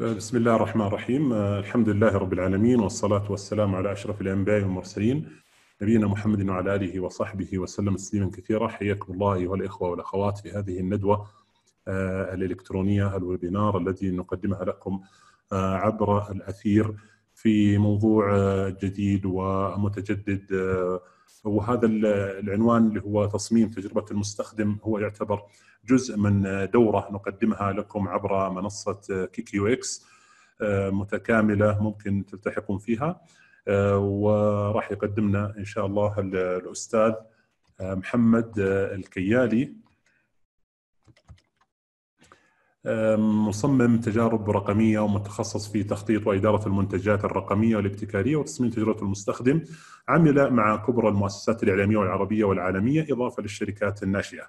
بسم الله الرحمن الرحيم الحمد لله رب العالمين والصلاة والسلام على أشرف الأنبياء والمرسلين نبينا محمد وعلى آله وصحبه وسلم تسليما كثيرا حياكم الله أيها الإخوة والأخوات في هذه الندوة الإلكترونية الويبينار الذي نقدمها لكم عبر الأثير في موضوع جديد ومتجدد وهذا العنوان اللي هو تصميم تجربه المستخدم هو يعتبر جزء من دوره نقدمها لكم عبر منصه كيكيو اكس آه، متكامله ممكن تلتحقون فيها آه، وراح يقدمنا ان شاء الله الاستاذ آه، محمد الكيالي مصمم تجارب رقمية ومتخصص في تخطيط وإدارة المنتجات الرقمية والابتكارية وتصميم تجربة المستخدم عمل مع كبرى المؤسسات الإعلامية والعربية والعالمية إضافة للشركات الناشئة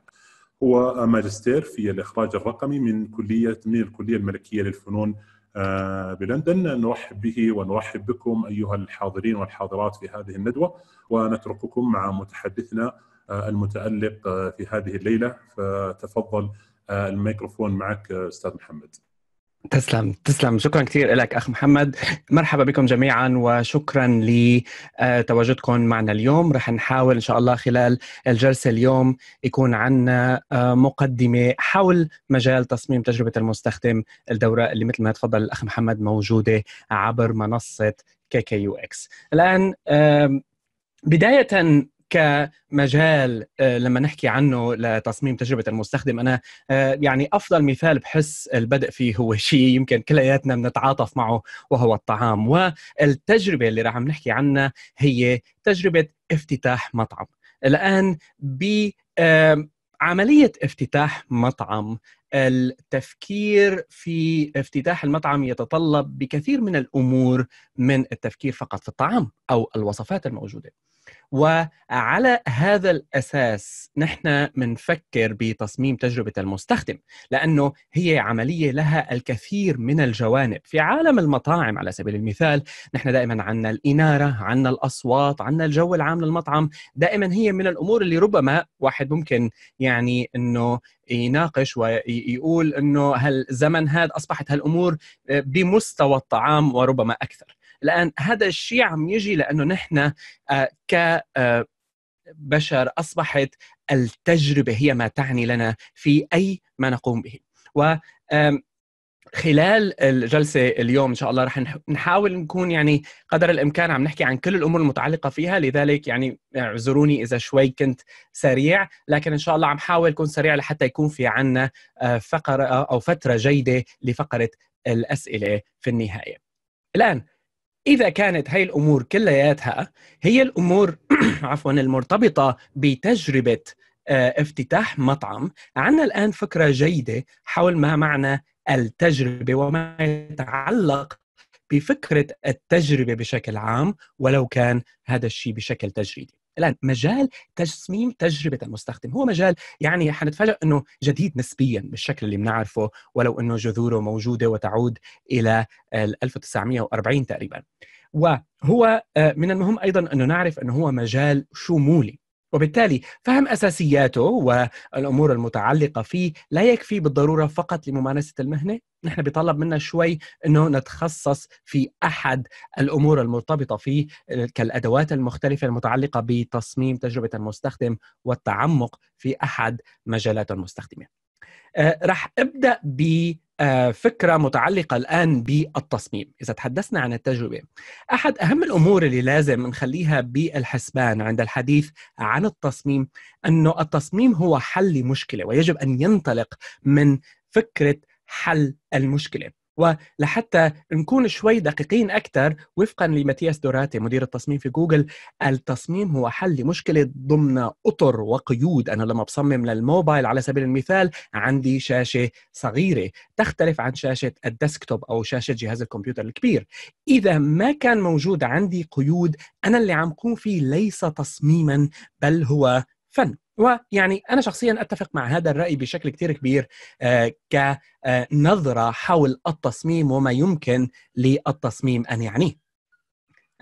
هو ماجستير في الإخراج الرقمي من كلية من الكلية الملكية للفنون آه، بلندن نرحب به ونرحب بكم أيها الحاضرين والحاضرات في هذه الندوة ونترككم مع متحدثنا آه، المتألق آه، في هذه الليلة فتفضل آه، الميكروفون معك آه، استاذ محمد تسلم تسلم شكرا كثير لك اخ محمد مرحبا بكم جميعا وشكرا لتواجدكم آه، معنا اليوم رح نحاول ان شاء الله خلال الجلسه اليوم يكون عندنا مقدمه حول مجال تصميم تجربه المستخدم الدوره اللي مثل ما تفضل الاخ محمد موجوده عبر منصه كي كي يو اكس الان بداية كمجال آه، لما نحكي عنه لتصميم تجربه المستخدم انا آه، يعني افضل مثال بحس البدء فيه هو شيء يمكن كلياتنا بنتعاطف معه وهو الطعام والتجربه اللي راح نحكي عنها هي تجربه افتتاح مطعم الان ب آه، عملية افتتاح مطعم التفكير في افتتاح المطعم يتطلب بكثير من الأمور من التفكير فقط في الطعام أو الوصفات الموجودة وعلى هذا الاساس نحن بنفكر بتصميم تجربه المستخدم لانه هي عمليه لها الكثير من الجوانب في عالم المطاعم على سبيل المثال نحن دائما عندنا الاناره عندنا الاصوات عندنا الجو العام للمطعم دائما هي من الامور اللي ربما واحد ممكن يعني انه يناقش ويقول انه هالزمن هذا اصبحت هالامور بمستوى الطعام وربما اكثر الان هذا الشيء عم يجي لانه نحن آه، ك آه، بشر اصبحت التجربه هي ما تعني لنا في اي ما نقوم به و خلال الجلسة اليوم إن شاء الله رح نحاول نكون يعني قدر الإمكان عم نحكي عن كل الأمور المتعلقة فيها لذلك يعني اعذروني إذا شوي كنت سريع لكن إن شاء الله عم حاول كون سريع لحتى يكون في عنا آه، فقرة أو فترة جيدة لفقرة الأسئلة في النهاية الآن إذا كانت هاي الأمور كلياتها هي الأمور عفوا المرتبطة بتجربة آه، افتتاح مطعم عندنا الآن فكرة جيدة حول ما معنى التجربة وما يتعلق بفكرة التجربة بشكل عام ولو كان هذا الشيء بشكل تجريدي الان مجال تصميم تجربه المستخدم هو مجال يعني حنتفاجئ انه جديد نسبيا بالشكل اللي بنعرفه ولو انه جذوره موجوده وتعود الى 1940 تقريبا وهو آه، من المهم ايضا انه نعرف انه هو مجال شمولي وبالتالي فهم اساسياته والامور المتعلقه فيه لا يكفي بالضروره فقط لممارسه المهنه، نحن بيطلب منا شوي انه نتخصص في احد الامور المرتبطه فيه كالادوات المختلفه المتعلقه بتصميم تجربه المستخدم والتعمق في احد مجالات المستخدمين. آه، رح ابدا ب آه، فكره متعلقه الان بالتصميم اذا تحدثنا عن التجربه احد اهم الامور اللي لازم نخليها بالحسبان عند الحديث عن التصميم انه التصميم هو حل لمشكله ويجب ان ينطلق من فكره حل المشكله ولحتى نكون شوي دقيقين أكثر وفقا لماتياس دوراتي مدير التصميم في جوجل التصميم هو حل لمشكلة ضمن أطر وقيود أنا لما بصمم للموبايل على سبيل المثال عندي شاشة صغيرة تختلف عن شاشة الديسكتوب أو شاشة جهاز الكمبيوتر الكبير إذا ما كان موجود عندي قيود أنا اللي عم قوم فيه ليس تصميما بل هو فن ويعني انا شخصيا اتفق مع هذا الراي بشكل كثير كبير آه، كنظره حول التصميم وما يمكن للتصميم ان يعنيه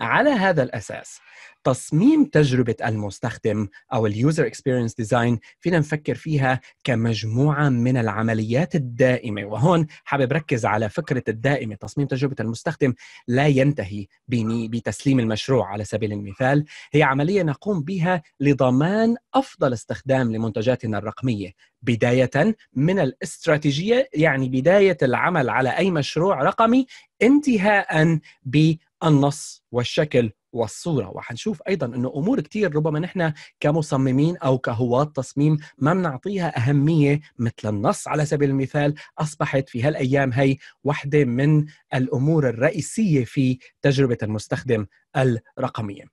على هذا الأساس تصميم تجربة المستخدم أو اليوزر اكسبيرينس ديزاين فينا نفكر فيها كمجموعة من العمليات الدائمة وهون حابب ركز على فكرة الدائمة تصميم تجربة المستخدم لا ينتهي بتسليم المشروع على سبيل المثال هي عملية نقوم بها لضمان أفضل استخدام لمنتجاتنا الرقمية بداية من الاستراتيجية يعني بداية العمل على أي مشروع رقمي انتهاء ب النص والشكل والصوره وحنشوف ايضا انه امور كثير ربما نحن كمصممين او كهواة تصميم ما بنعطيها اهميه مثل النص على سبيل المثال اصبحت في هالايام هي واحده من الامور الرئيسيه في تجربه المستخدم الرقميه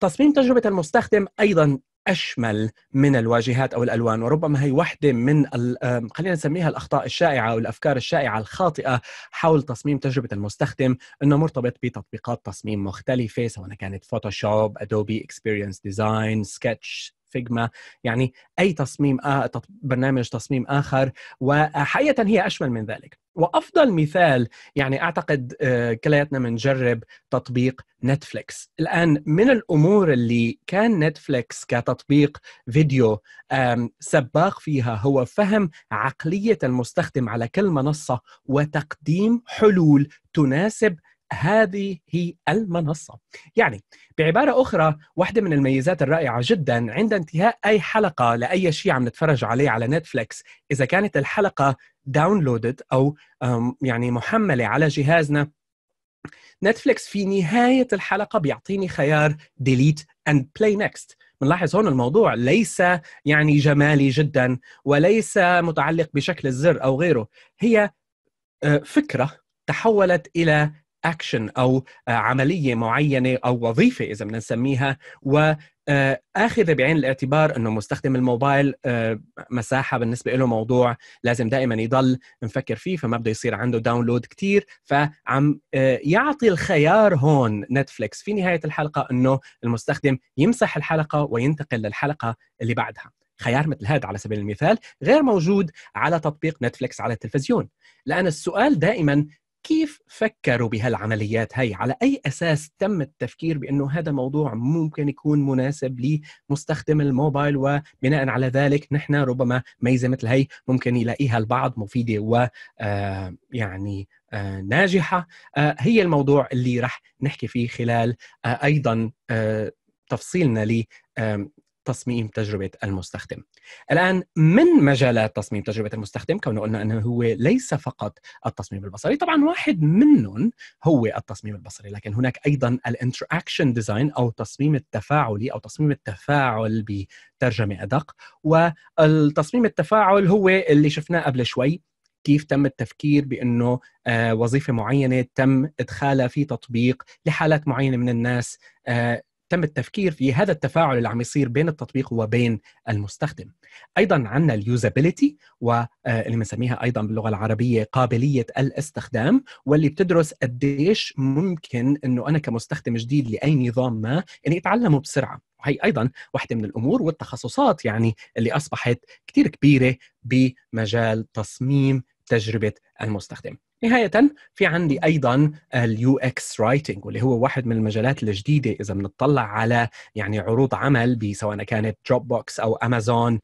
تصميم تجربه المستخدم ايضا أشمل من الواجهات أو الألوان وربما هي واحدة من خلينا نسميها الأخطاء الشائعة أو الأفكار الشائعة الخاطئة حول تصميم تجربة المستخدم أنه مرتبط بتطبيقات تصميم مختلفة سواء كانت فوتوشوب أدوبي إكسبيرينس ديزاين سكتش فيجما يعني أي تصميم آه برنامج تصميم آخر وحقيقة هي أشمل من ذلك وافضل مثال يعني اعتقد كلياتنا بنجرب تطبيق نتفليكس الان من الامور اللي كان نتفليكس كتطبيق فيديو سباق فيها هو فهم عقليه المستخدم على كل منصه وتقديم حلول تناسب هذه هي المنصة يعني بعبارة أخرى واحدة من الميزات الرائعة جدا عند انتهاء أي حلقة لأي شيء عم نتفرج عليه على نتفليكس إذا كانت الحلقة داونلودد أو يعني محملة على جهازنا نتفليكس في نهاية الحلقة بيعطيني خيار ديليت and play next بنلاحظ هون الموضوع ليس يعني جمالي جدا وليس متعلق بشكل الزر أو غيره هي أه، فكرة تحولت إلى اكشن او آه، عمليه معينه او وظيفه اذا بدنا نسميها آه، اخذ بعين الاعتبار انه مستخدم الموبايل آه، مساحه بالنسبه له موضوع لازم دائما يضل مفكر فيه فما بده يصير عنده داونلود كثير فعم يعطي الخيار هون نتفليكس في نهايه الحلقه انه المستخدم يمسح الحلقه وينتقل للحلقه اللي بعدها خيار مثل هذا على سبيل المثال غير موجود على تطبيق نتفلكس على التلفزيون لأن السؤال دائما كيف فكروا بهالعمليات هي على أي أساس تم التفكير بأنه هذا موضوع ممكن يكون مناسب لمستخدم الموبايل وبناء على ذلك نحن ربما ميزة مثل هي ممكن يلاقيها البعض مفيدة و آه، يعني آه، ناجحة آه، هي الموضوع اللي رح نحكي فيه خلال أيضا تفصيلنا لتصميم تجربة المستخدم الآن من مجالات تصميم تجربة المستخدم كونه قلنا أنه هو ليس فقط التصميم البصري طبعا واحد منهم هو التصميم البصري لكن هناك أيضا الانتراكشن ديزاين أو التصميم التفاعلي أو تصميم التفاعل بترجمة أدق والتصميم التفاعل هو اللي شفناه قبل شوي كيف تم التفكير بانه آه، وظيفه معينه تم ادخالها في تطبيق لحالات معينه من الناس آه، تم التفكير في هذا التفاعل اللي عم يصير بين التطبيق وبين المستخدم ايضا عندنا اليوزابيليتي واللي آه، بنسميها ايضا باللغه العربيه قابليه الاستخدام واللي بتدرس قديش ممكن انه انا كمستخدم جديد لاي نظام ما اني اتعلمه بسرعه وهي ايضا واحده من الامور والتخصصات يعني اللي اصبحت كثير كبيره بمجال تصميم تجربه المستخدم نهاية في عندي أيضا اليو اكس رايتنج واللي هو واحد من المجالات الجديدة إذا بنطلع على يعني عروض عمل سواء كانت دروب بوكس أو أمازون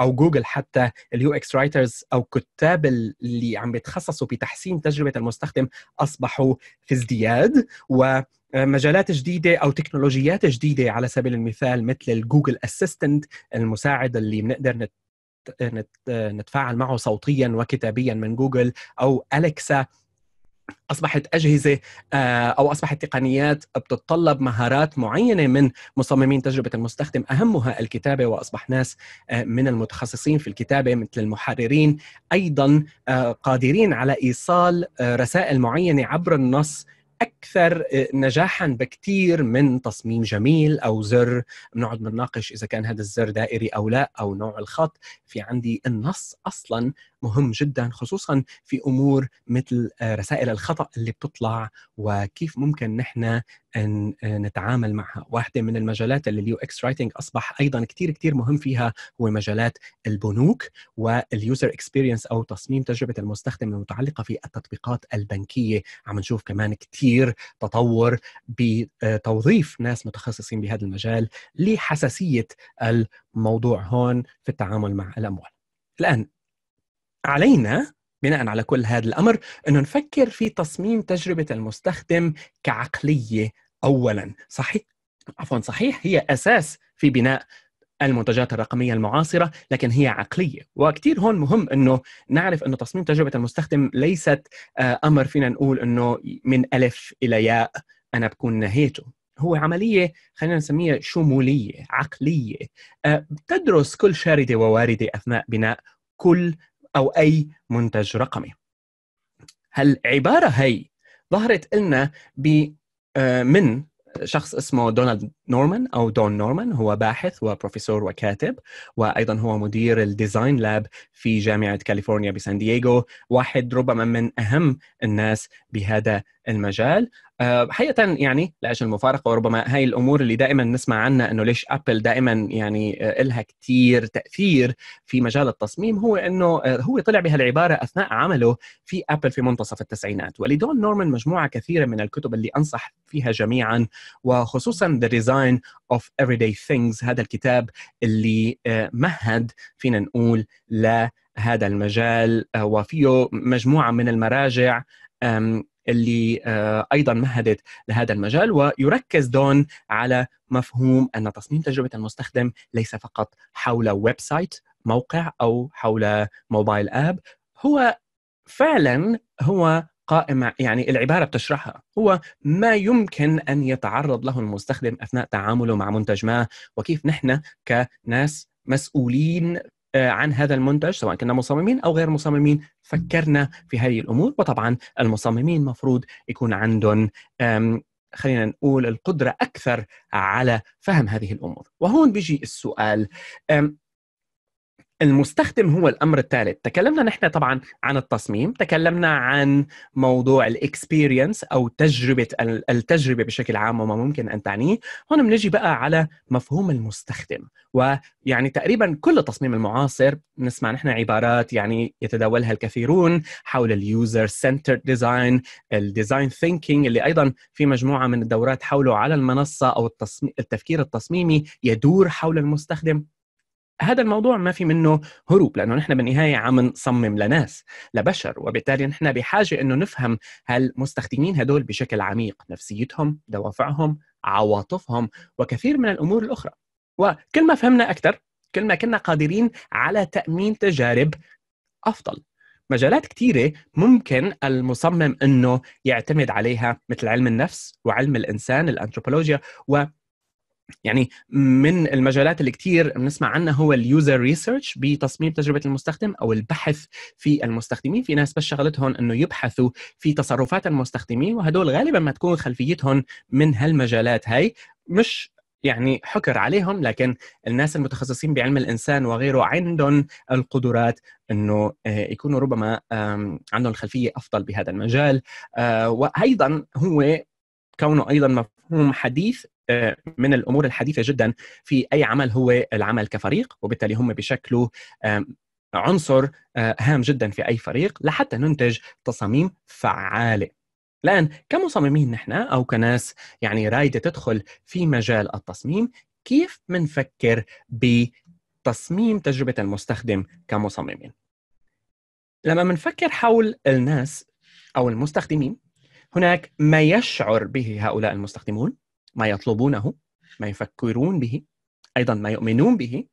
أو جوجل حتى اليو اكس رايترز أو كتاب اللي عم بيتخصصوا بتحسين تجربة المستخدم أصبحوا في ازدياد و مجالات جديدة أو تكنولوجيات جديدة على سبيل المثال مثل الجوجل أسيستنت المساعد اللي بنقدر نتفاعل معه صوتيا وكتابيا من جوجل او اليكسا اصبحت اجهزه آه، او اصبحت تقنيات بتتطلب مهارات معينه من مصممين تجربه المستخدم اهمها الكتابه واصبح ناس آه، من المتخصصين في الكتابه مثل المحررين ايضا آه، قادرين على ايصال رسائل معينه عبر النص اكثر آه، نجاحا بكثير من تصميم جميل او زر بنقعد بنناقش اذا كان هذا الزر دائري او لا او نوع الخط في عندي النص اصلا مهم جدا خصوصا في امور مثل آه، رسائل الخطا اللي بتطلع وكيف ممكن نحن ان آه، نتعامل معها واحدة من المجالات اللي اليو اكس رايتنج اصبح ايضا كثير كثير مهم فيها هو مجالات البنوك واليوزر اكسبيرينس او تصميم تجربه المستخدم المتعلقه في التطبيقات البنكيه عم نشوف كمان كثير تطور بتوظيف آه، ناس متخصصين بهذا المجال لحساسيه الموضوع هون في التعامل مع الاموال الان علينا بناء على كل هذا الامر انه نفكر في تصميم تجربه المستخدم كعقليه اولا صحيح عفوا صحيح هي اساس في بناء المنتجات الرقميه المعاصره لكن هي عقليه وكثير هون مهم انه نعرف انه تصميم تجربه المستخدم ليست آه، امر فينا نقول انه من الف الى ياء انا بكون نهيته هو عملية خلينا نسميها شمولية عقلية آه، تدرس كل شاردة وواردة أثناء بناء كل أو أي منتج رقمي هالعبارة هي ظهرت لنا آه، من شخص اسمه دونالد نورمان او دون نورمان هو باحث وبروفيسور وكاتب وايضا هو مدير الديزاين لاب في جامعه كاليفورنيا بسان دييغو واحد ربما من اهم الناس بهذا المجال آه، حقيقة يعني لأجل المفارقة وربما هاي الأمور اللي دائما نسمع عنها أنه ليش أبل دائما يعني آه، لها كثير تأثير في مجال التصميم هو أنه آه، هو طلع بهالعبارة أثناء عمله في أبل في منتصف التسعينات ولدون نورمان مجموعة كثيرة من الكتب اللي أنصح فيها جميعا وخصوصا ذا Design of Everyday Things هذا الكتاب اللي آه، مهد فينا نقول لهذا المجال آه، وفيه مجموعة من المراجع اللي آه، ايضا مهدت لهذا المجال ويركز دون على مفهوم ان تصميم تجربه المستخدم ليس فقط حول ويب سايت موقع او حول موبايل اب هو فعلا هو قائمة يعني العبارة بتشرحها هو ما يمكن أن يتعرض له المستخدم أثناء تعامله مع منتج ما وكيف نحن كناس مسؤولين آه، عن هذا المنتج سواء كنا مصممين او غير مصممين فكرنا في هذه الامور وطبعا المصممين مفروض يكون عندهم خلينا نقول القدره اكثر على فهم هذه الامور وهون بيجي السؤال المستخدم هو الامر الثالث تكلمنا نحن طبعا عن التصميم تكلمنا عن موضوع الاكسبيرينس او تجربه التجربه بشكل عام وما ممكن ان تعنيه هون بنجي بقى على مفهوم المستخدم ويعني تقريبا كل التصميم المعاصر نسمع نحن عبارات يعني يتداولها الكثيرون حول اليوزر سنتر ديزاين الديزاين ثينكينج اللي ايضا في مجموعه من الدورات حوله على المنصه او التفكير التصميمي يدور حول المستخدم هذا الموضوع ما في منه هروب لانه نحن بالنهايه عم نصمم لناس لبشر وبالتالي نحن بحاجه انه نفهم هالمستخدمين هدول بشكل عميق نفسيتهم دوافعهم عواطفهم وكثير من الامور الاخرى وكل ما فهمنا اكثر كل ما كنا قادرين على تامين تجارب افضل مجالات كثيرة ممكن المصمم انه يعتمد عليها مثل علم النفس وعلم الانسان الانثروبولوجيا و يعني من المجالات اللي كتير بنسمع عنها هو اليوزر ريسيرش بتصميم تجربه المستخدم او البحث في المستخدمين في ناس بس شغلتهم انه يبحثوا في تصرفات المستخدمين وهدول غالبا ما تكون خلفيتهم من هالمجالات هاي مش يعني حكر عليهم لكن الناس المتخصصين بعلم الانسان وغيره عندهم القدرات انه آه، يكونوا ربما عندهم خلفيه افضل بهذا المجال آه، وايضا هو كونه ايضا مفهوم حديث آه، من الامور الحديثه جدا في اي عمل هو العمل كفريق وبالتالي هم بيشكلوا عنصر آه، هام جدا في اي فريق لحتى ننتج تصاميم فعاله الان كمصممين نحن او كناس يعني رايده تدخل في مجال التصميم كيف بنفكر بتصميم تجربه المستخدم كمصممين لما منفكر حول الناس او المستخدمين هناك ما يشعر به هؤلاء المستخدمون ما يطلبونه ما يفكرون به ايضا ما يؤمنون به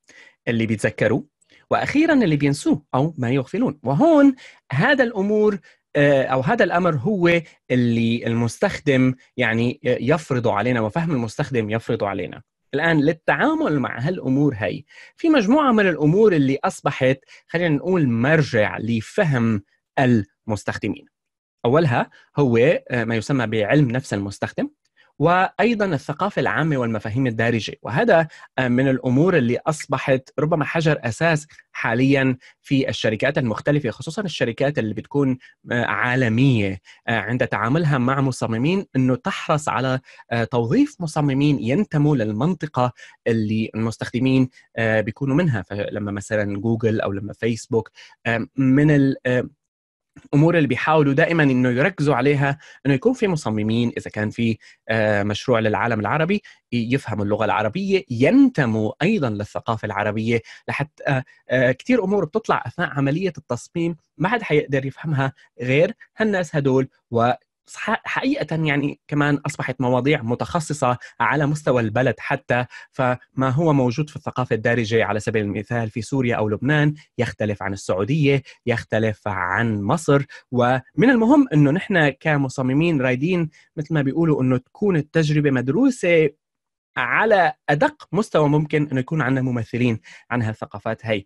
اللي بيتذكروه واخيرا اللي بينسوه او ما يغفلون وهون هذا الامور آه، او هذا الامر هو اللي المستخدم يعني يفرض علينا وفهم المستخدم يفرض علينا الان للتعامل مع هالامور هي في مجموعه من الامور اللي اصبحت خلينا نقول مرجع لفهم المستخدمين اولها هو آه، ما يسمى بعلم نفس المستخدم وايضا الثقافه العامه والمفاهيم الدارجه وهذا آه، من الامور اللي اصبحت ربما حجر اساس حاليا في الشركات المختلفه خصوصا الشركات اللي بتكون آه، عالميه آه، عند تعاملها مع مصممين انه تحرص على توظيف مصممين ينتموا للمنطقه اللي المستخدمين بيكونوا منها فلما مثلا جوجل او لما فيسبوك من الامور اللي بيحاولوا دائما انه يركزوا عليها انه يكون في مصممين اذا كان في آه، مشروع للعالم العربي يفهموا اللغه العربيه ينتموا ايضا للثقافه العربيه لحتى آه، آه، كثير امور بتطلع اثناء عمليه التصميم ما حد حيقدر يفهمها غير هالناس هدول حقيقة يعني كمان أصبحت مواضيع متخصصة على مستوى البلد حتى فما هو موجود في الثقافة الدارجة على سبيل المثال في سوريا أو لبنان يختلف عن السعودية يختلف عن مصر ومن المهم أنه نحن كمصممين رايدين مثل ما بيقولوا أنه تكون التجربة مدروسة على أدق مستوى ممكن أنه يكون عندنا ممثلين عن هالثقافات هي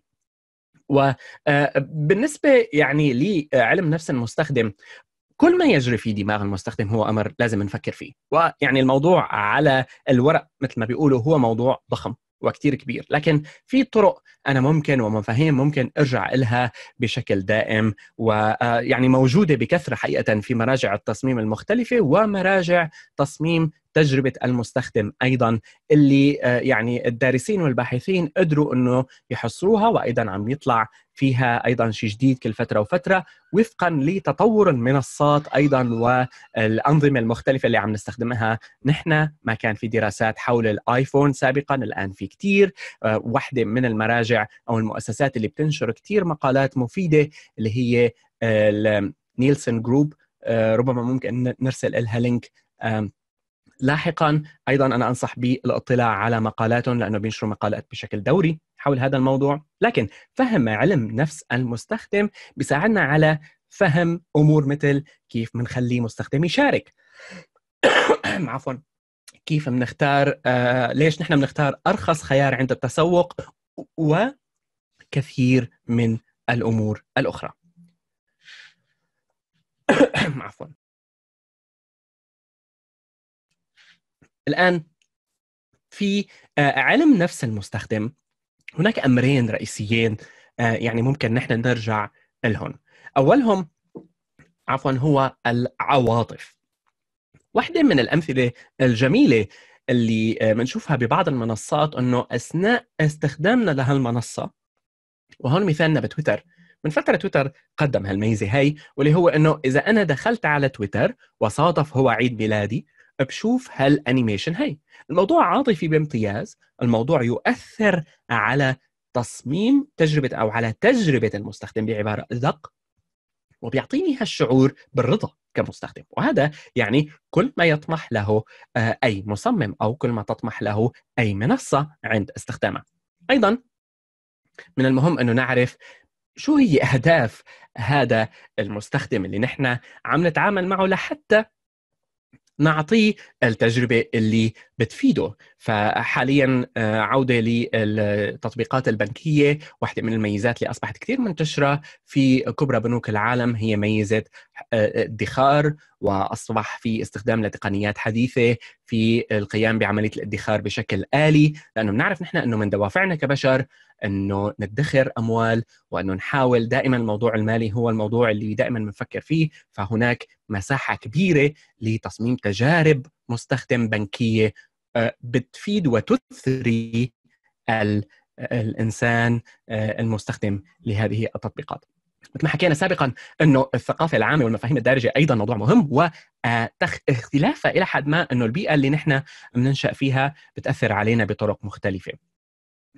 وبالنسبة آه، يعني لعلم نفس المستخدم كل ما يجري في دماغ المستخدم هو امر لازم نفكر فيه ويعني الموضوع على الورق مثل ما بيقولوا هو موضوع ضخم وكتير كبير لكن في طرق أنا ممكن ومفاهيم ممكن أرجع إلها بشكل دائم ويعني آه، موجودة بكثرة حقيقة في مراجع التصميم المختلفة ومراجع تصميم تجربه المستخدم ايضا اللي آه، يعني الدارسين والباحثين قدروا انه يحصروها وايضا عم يطلع فيها ايضا شيء جديد كل فتره وفتره وفقا لتطور المنصات ايضا والانظمه المختلفه اللي عم نستخدمها نحن ما كان في دراسات حول الايفون سابقا الان في كثير آه، وحده من المراجع او المؤسسات اللي بتنشر كثير مقالات مفيده اللي هي آه، نيلسون جروب ربما ممكن نرسل لها لينك لاحقا ايضا انا انصح بالاطلاع على مقالاتهم لانه بينشروا مقالات بشكل دوري حول هذا الموضوع لكن فهم علم نفس المستخدم بيساعدنا على فهم امور مثل كيف بنخلي مستخدم يشارك عفوا كيف بنختار آه ليش نحن بنختار ارخص خيار عند التسوق وكثير من الامور الاخرى عفوا الآن في آه، علم نفس المستخدم هناك أمرين رئيسيين آه، يعني ممكن نحن نرجع لهم أولهم عفوا هو العواطف واحدة من الأمثلة الجميلة اللي بنشوفها آه، ببعض المنصات انه اثناء استخدامنا لهالمنصه وهون مثالنا بتويتر من فتره تويتر قدم هالميزه هي واللي هو انه اذا انا دخلت على تويتر وصادف هو عيد ميلادي بشوف هالانيميشن هي الموضوع عاطفي بامتياز الموضوع يؤثر على تصميم تجربة أو على تجربة المستخدم بعبارة أدق وبيعطيني هالشعور بالرضا كمستخدم وهذا يعني كل ما يطمح له آه، أي مصمم أو كل ما تطمح له أي منصة عند استخدامه أيضا من المهم أنه نعرف شو هي أهداف هذا المستخدم اللي نحن عم نتعامل معه لحتى نعطيه التجربه اللي بتفيده فحاليا آه، عوده للتطبيقات البنكيه واحده من الميزات اللي اصبحت كثير منتشره في كبرى بنوك العالم هي ميزه آه، ادخار واصبح في استخدام لتقنيات حديثه في القيام بعمليه الادخار بشكل الي لانه بنعرف نحن انه من دوافعنا كبشر انه ندخر اموال وانه نحاول دائما الموضوع المالي هو الموضوع اللي دائما بنفكر فيه فهناك مساحه كبيره لتصميم تجارب مستخدم بنكيه آه، بتفيد وتثري الانسان آه، المستخدم لهذه التطبيقات. مثل ما حكينا سابقا انه الثقافه العامه والمفاهيم الدارجه ايضا موضوع مهم واختلافها آه، الى حد ما انه البيئه اللي نحن بننشا فيها بتاثر علينا بطرق مختلفه.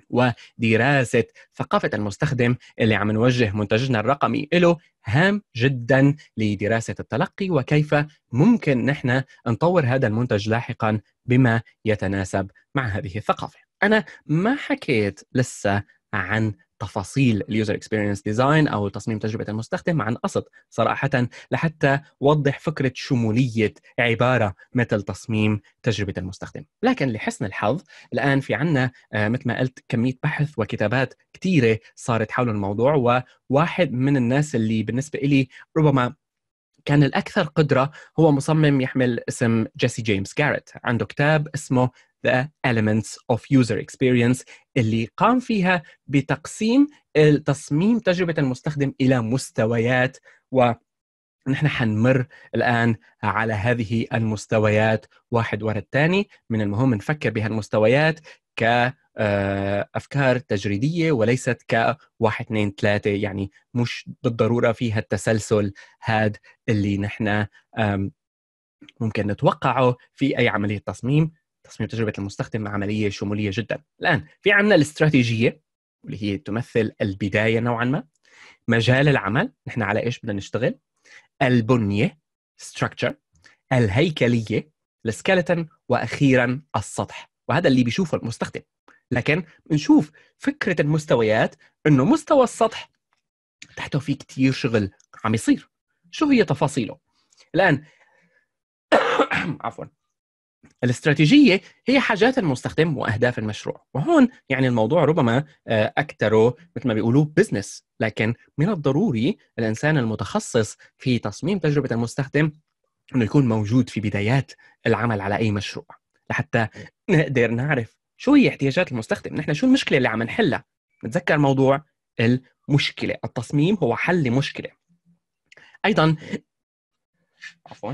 ودراسه ثقافه المستخدم اللي عم نوجه منتجنا الرقمي له هام جدا لدراسه التلقي وكيف ممكن نحن نطور هذا المنتج لاحقا بما يتناسب مع هذه الثقافه. انا ما حكيت لسه عن تفاصيل اليوزر اكسبيرينس ديزاين او تصميم تجربه المستخدم عن قصد صراحه لحتى وضح فكره شموليه عباره مثل تصميم تجربه المستخدم لكن لحسن الحظ الان في عنا آه، مثل ما قلت كميه بحث وكتابات كثيره صارت حول الموضوع وواحد من الناس اللي بالنسبه لي ربما كان الأكثر قدرة هو مصمم يحمل اسم جيسي جيمس جاريت عنده كتاب اسمه The Elements of User Experience اللي قام فيها بتقسيم تصميم تجربة المستخدم إلى مستويات و نحن حنمر الآن على هذه المستويات واحد ورا الثاني من المهم نفكر بهالمستويات ك آه، أفكار تجريدية وليست ك اثنين ثلاثة يعني مش بالضرورة فيها التسلسل هاد اللي نحن ممكن نتوقعه في أي عملية تصميم تصميم تجربه المستخدم عمليه شموليه جدا الان في عندنا الاستراتيجيه اللي هي تمثل البدايه نوعا ما مجال العمل نحن على ايش بدنا نشتغل البنيه structure الهيكليه السكلتن واخيرا السطح وهذا اللي بيشوفه المستخدم لكن بنشوف فكره المستويات انه مستوى السطح تحته في كتير شغل عم يصير شو هي تفاصيله الان عفوا الاستراتيجيه هي حاجات المستخدم واهداف المشروع وهون يعني الموضوع ربما آه، اكثره مثل ما بيقولوا بزنس لكن من الضروري الانسان المتخصص في تصميم تجربه المستخدم انه يكون موجود في بدايات العمل على اي مشروع لحتى نقدر نعرف شو هي احتياجات المستخدم نحن شو المشكله اللي عم نحلها نتذكر موضوع المشكله التصميم هو حل لمشكله ايضا عفوا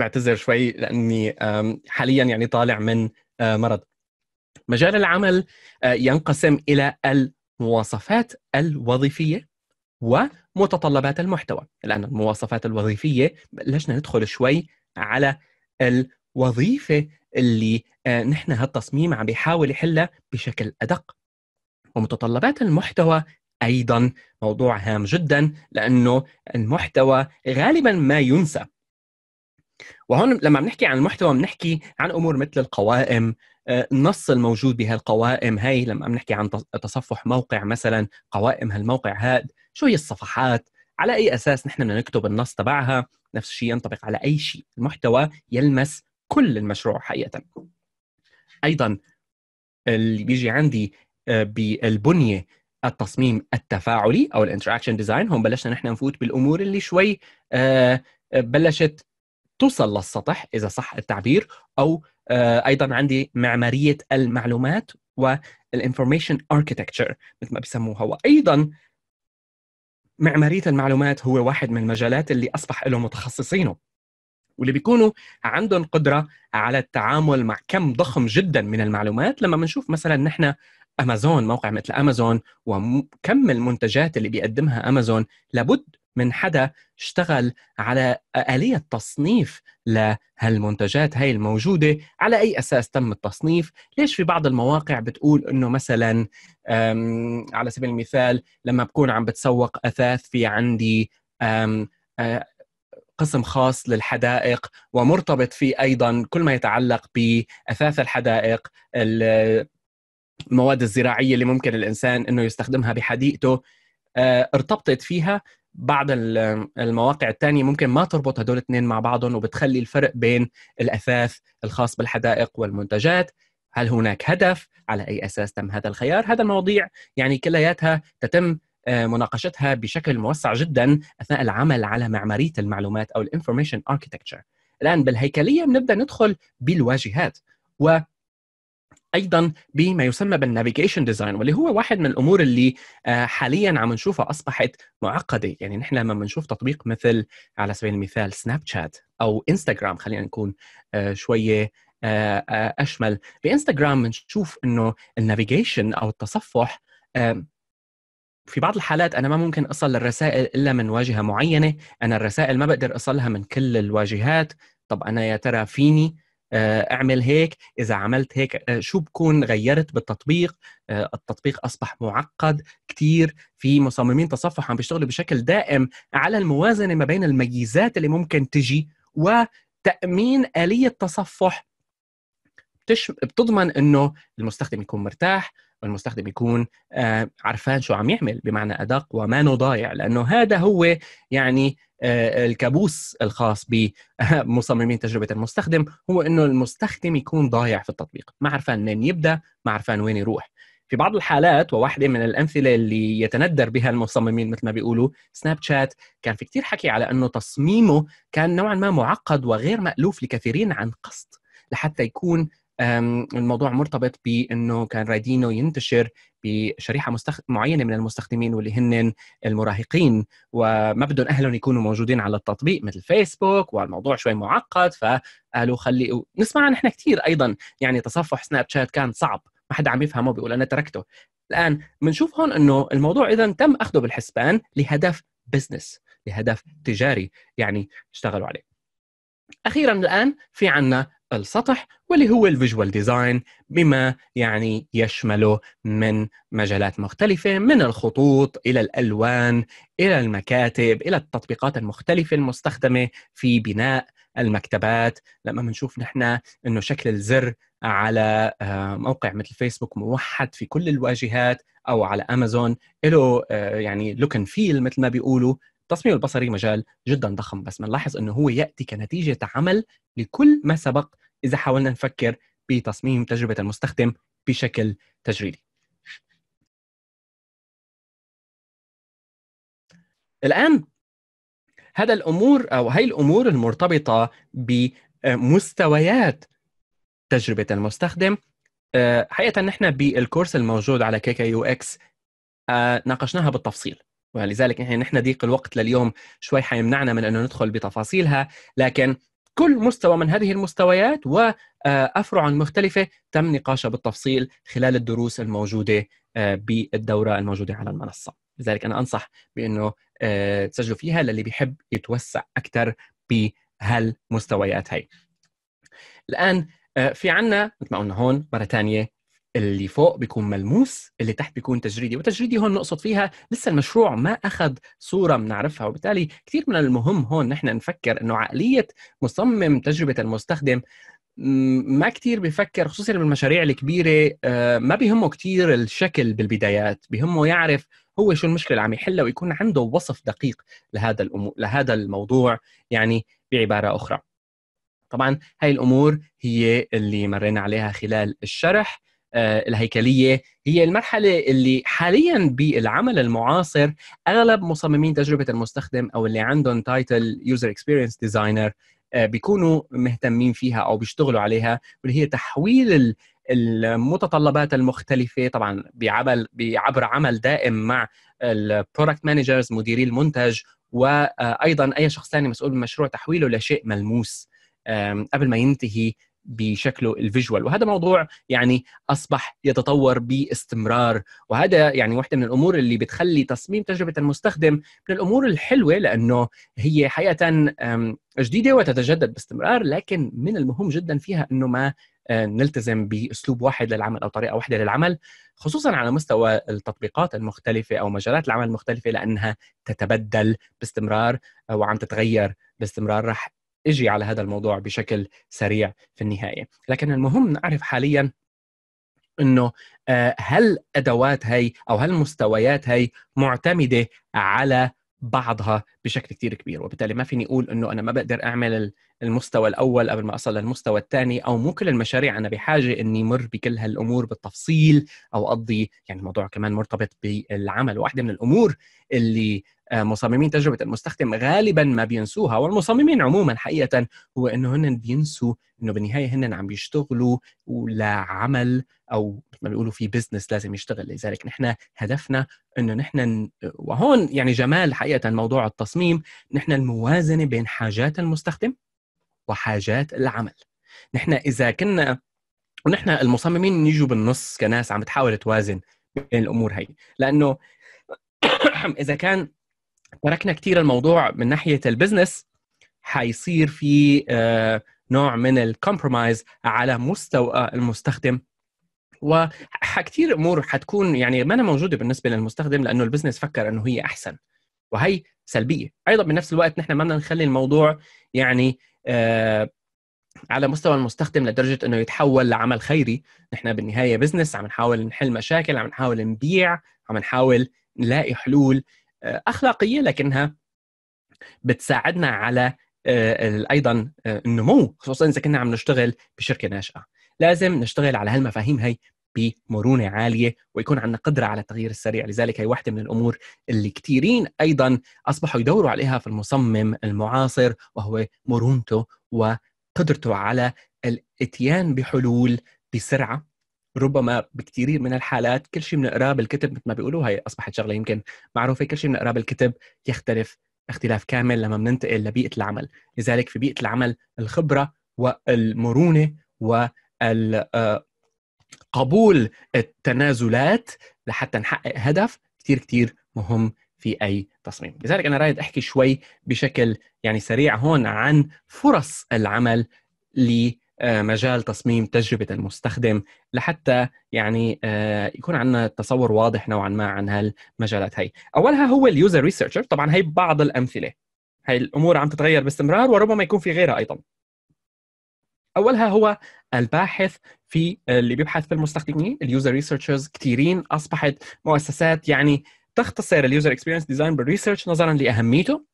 بعتذر شوي لاني حاليا يعني طالع من آه، مرض مجال العمل آه، ينقسم الى المواصفات الوظيفيه ومتطلبات المحتوى لان المواصفات الوظيفيه بلشنا ندخل شوي على الوظيفه اللي آه، نحن هالتصميم عم بيحاول يحلها بشكل ادق ومتطلبات المحتوى ايضا موضوع هام جدا لانه المحتوى غالبا ما ينسى وهون لما بنحكي عن المحتوى بنحكي عن امور مثل القوائم آه، النص الموجود بهالقوائم هاي لما بنحكي عن تصفح موقع مثلا قوائم هالموقع هاد شو هي الصفحات على اي اساس نحن بدنا نكتب النص تبعها نفس الشيء ينطبق على اي شيء المحتوى يلمس كل المشروع حقيقه ايضا اللي بيجي عندي آه، بالبنيه التصميم التفاعلي او الانتراكشن ديزاين هون بلشنا نحن نفوت بالامور اللي شوي آه، بلشت توصل للسطح اذا صح التعبير او آه، ايضا عندي معماريه المعلومات والانفورميشن اركيتكتشر مثل ما بيسموها وايضا معماريه المعلومات هو واحد من المجالات اللي اصبح له متخصصينه واللي بيكونوا عندهم قدره على التعامل مع كم ضخم جدا من المعلومات لما بنشوف مثلا نحن امازون موقع مثل امازون وكم المنتجات اللي بيقدمها امازون لابد من حدا اشتغل على آلية تصنيف لهالمنتجات هاي الموجودة على أي أساس تم التصنيف ليش في بعض المواقع بتقول أنه مثلا على سبيل المثال لما بكون عم بتسوق أثاث في عندي قسم خاص للحدائق ومرتبط فيه أيضا كل ما يتعلق بأثاث الحدائق المواد الزراعية اللي ممكن الإنسان أنه يستخدمها بحديقته ارتبطت فيها بعض المواقع الثانيه ممكن ما تربط هدول الاثنين مع بعضهم وبتخلي الفرق بين الاثاث الخاص بالحدائق والمنتجات هل هناك هدف على اي اساس تم هذا الخيار هذا المواضيع يعني كلياتها تتم آه، مناقشتها بشكل موسع جدا اثناء العمل على معماريه المعلومات او الانفورميشن اركيتكتشر الان بالهيكليه بنبدا ندخل بالواجهات و ايضا بما يسمى بالنافيجيشن ديزاين واللي هو واحد من الامور اللي آه، حاليا عم نشوفها اصبحت معقده يعني نحن لما بنشوف تطبيق مثل على سبيل المثال سناب شات او انستغرام خلينا نكون آه، شويه آه، اشمل بانستغرام بنشوف انه النافيجيشن او التصفح في بعض الحالات انا ما ممكن اصل للرسائل الا من واجهه معينه انا الرسائل ما بقدر اصلها من كل الواجهات طب انا يا ترى فيني آه، اعمل هيك اذا عملت هيك آه، شو بكون غيرت بالتطبيق آه، التطبيق اصبح معقد كثير في مصممين تصفح عم بيشتغلوا بشكل دائم على الموازنه ما بين الميزات اللي ممكن تجي وتامين اليه تصفح بتضمن انه المستخدم يكون مرتاح المستخدم يكون عرفان شو عم يعمل بمعنى ادق وما ضايع لانه هذا هو يعني آه، الكابوس الخاص بمصممين تجربه المستخدم هو انه المستخدم يكون ضايع في التطبيق ما عرفان منين يبدا ما عرفان وين يروح في بعض الحالات وواحده من الامثله اللي يتندر بها المصممين مثل ما بيقولوا سناب شات كان في كتير حكي على انه تصميمه كان نوعا ما معقد وغير مالوف لكثيرين عن قصد لحتى يكون الموضوع مرتبط بانه كان رادينو ينتشر بشريحه مستخ... معينه من المستخدمين واللي هن المراهقين وما بدهم اهلهم يكونوا موجودين على التطبيق مثل فيسبوك والموضوع شوي معقد فقالوا خلي نسمع نحن كثير ايضا يعني تصفح سناب شات كان صعب ما حدا عم يفهمه بيقول انا تركته الان بنشوف هون انه الموضوع اذا تم اخذه بالحسبان لهدف بزنس لهدف تجاري يعني اشتغلوا عليه اخيرا الان في عنا السطح واللي هو الفيجوال ديزاين بما يعني يشمله من مجالات مختلفة من الخطوط إلى الألوان إلى المكاتب إلى التطبيقات المختلفة المستخدمة في بناء المكتبات لما بنشوف نحن انه شكل الزر على آه، موقع مثل فيسبوك موحد في كل الواجهات او على امازون له آه، يعني لوك اند فيل مثل ما بيقولوا التصميم البصري مجال جدا ضخم بس بنلاحظ انه هو ياتي كنتيجه عمل لكل ما سبق اذا حاولنا نفكر بتصميم تجربه المستخدم بشكل تجريدي. الان هذا الامور او هي الامور المرتبطه بمستويات تجربه المستخدم آه، حقيقه نحن بالكورس الموجود على كيكا يو اكس آه، ناقشناها بالتفصيل ولذلك نحن ضيق الوقت لليوم شوي حيمنعنا من انه ندخل بتفاصيلها لكن كل مستوى من هذه المستويات وافرع آه، مختلفه تم نقاشها بالتفصيل خلال الدروس الموجوده آه، بالدوره الموجوده على المنصه لذلك انا انصح بانه آه، تسجلوا فيها للي بيحب يتوسع اكثر بهالمستويات هي الان في عنا مثل ما قلنا هون مره ثانيه اللي فوق بيكون ملموس اللي تحت بيكون تجريدي وتجريدي هون نقصد فيها لسه المشروع ما أخذ صورة بنعرفها وبالتالي كثير من المهم هون نحن نفكر أنه عقلية مصمم تجربة المستخدم ما كثير بفكر خصوصا بالمشاريع الكبيرة آه، ما بيهمه كثير الشكل بالبدايات بيهمه يعرف هو شو المشكلة اللي عم يحلها ويكون عنده وصف دقيق لهذا الأمو... لهذا الموضوع يعني بعبارة أخرى طبعا هاي الأمور هي اللي مرينا عليها خلال الشرح آه، الهيكليه هي المرحله اللي حاليا بالعمل المعاصر اغلب مصممين تجربه المستخدم او اللي عندهم تايتل يوزر اكسبيرينس ديزاينر بيكونوا مهتمين فيها او بيشتغلوا عليها واللي هي تحويل المتطلبات المختلفة طبعا بعمل عبر عمل دائم مع البرودكت مانجرز مديري المنتج وايضا آه، اي شخص ثاني مسؤول من تحويله لشيء ملموس قبل ما ينتهي بشكله الفيجوال وهذا موضوع يعني اصبح يتطور باستمرار وهذا يعني واحده من الامور اللي بتخلي تصميم تجربه المستخدم من الامور الحلوه لانه هي حقيقه جديده وتتجدد باستمرار لكن من المهم جدا فيها انه ما آه، نلتزم باسلوب واحد للعمل او طريقه واحده للعمل خصوصا على مستوى التطبيقات المختلفه او مجالات العمل المختلفه لانها تتبدل باستمرار آه، وعم تتغير باستمرار رح اجي على هذا الموضوع بشكل سريع في النهايه لكن المهم نعرف حاليا انه آه، هل ادوات هي او هل مستويات هي معتمده على بعضها بشكل كتير كبير وبالتالي ما فيني اقول انه انا ما بقدر اعمل المستوى الاول قبل ما اصل للمستوى الثاني او مو كل المشاريع انا بحاجه اني مر بكل هالامور بالتفصيل او اقضي يعني الموضوع كمان مرتبط بالعمل واحده من الامور اللي آه، مصممين تجربه المستخدم غالبا ما بينسوها والمصممين عموما حقيقه هو انه هن بينسوا انه بالنهايه هن عم بيشتغلوا لعمل او مثل ما بيقولوا في بزنس لازم يشتغل لذلك نحن هدفنا انه نحن وهون يعني جمال حقيقه موضوع التصميم نحن الموازنه بين حاجات المستخدم وحاجات العمل نحن اذا كنا ونحن المصممين نيجوا بالنص كناس عم تحاول توازن بين الامور هي لانه اذا كان تركنا كثير الموضوع من ناحيه البزنس حيصير في آه، نوع من الكومبرومايز على مستوى المستخدم وكثير امور حتكون يعني ما أنا موجوده بالنسبه للمستخدم لانه البزنس فكر انه هي احسن وهي سلبيه ايضا بنفس الوقت نحن ما بدنا نخلي الموضوع يعني آه، على مستوى المستخدم لدرجه انه يتحول لعمل خيري نحن بالنهايه بزنس عم نحاول نحل مشاكل عم نحاول نبيع عم نحاول نلاقي حلول آه، اخلاقيه لكنها بتساعدنا على آه، ايضا النمو خصوصا اذا كنا عم نشتغل بشركه ناشئه لازم نشتغل على هالمفاهيم هي بمرونه عاليه ويكون عندنا قدره على التغيير السريع، لذلك هي واحده من الامور اللي كثيرين ايضا اصبحوا يدوروا عليها في المصمم المعاصر وهو مرونته وقدرته على الاتيان بحلول بسرعه ربما بكثير من الحالات كل شيء بنقراه بالكتب مثل ما بيقولوا هي اصبحت شغله يمكن معروفه كل شيء بنقراه بالكتب يختلف اختلاف كامل لما بننتقل لبيئه العمل، لذلك في بيئه العمل الخبره والمرونه وال آه، قبول التنازلات لحتى نحقق هدف كتير كتير مهم في اي تصميم لذلك انا رايد احكي شوي بشكل يعني سريع هون عن فرص العمل لمجال تصميم تجربه المستخدم لحتى يعني آه، يكون عندنا تصور واضح نوعا ما عن هالمجالات هي اولها هو اليوزر ريسيرشر طبعا هي بعض الامثله هاي الامور عم تتغير باستمرار وربما يكون في غيرها ايضا اولها هو الباحث في آه، اللي بيبحث في المستخدمين اليوزر ريسيرشرز كثيرين اصبحت مؤسسات يعني تختصر اليوزر اكسبيرينس ديزاين بالريسيرش نظرا لاهميته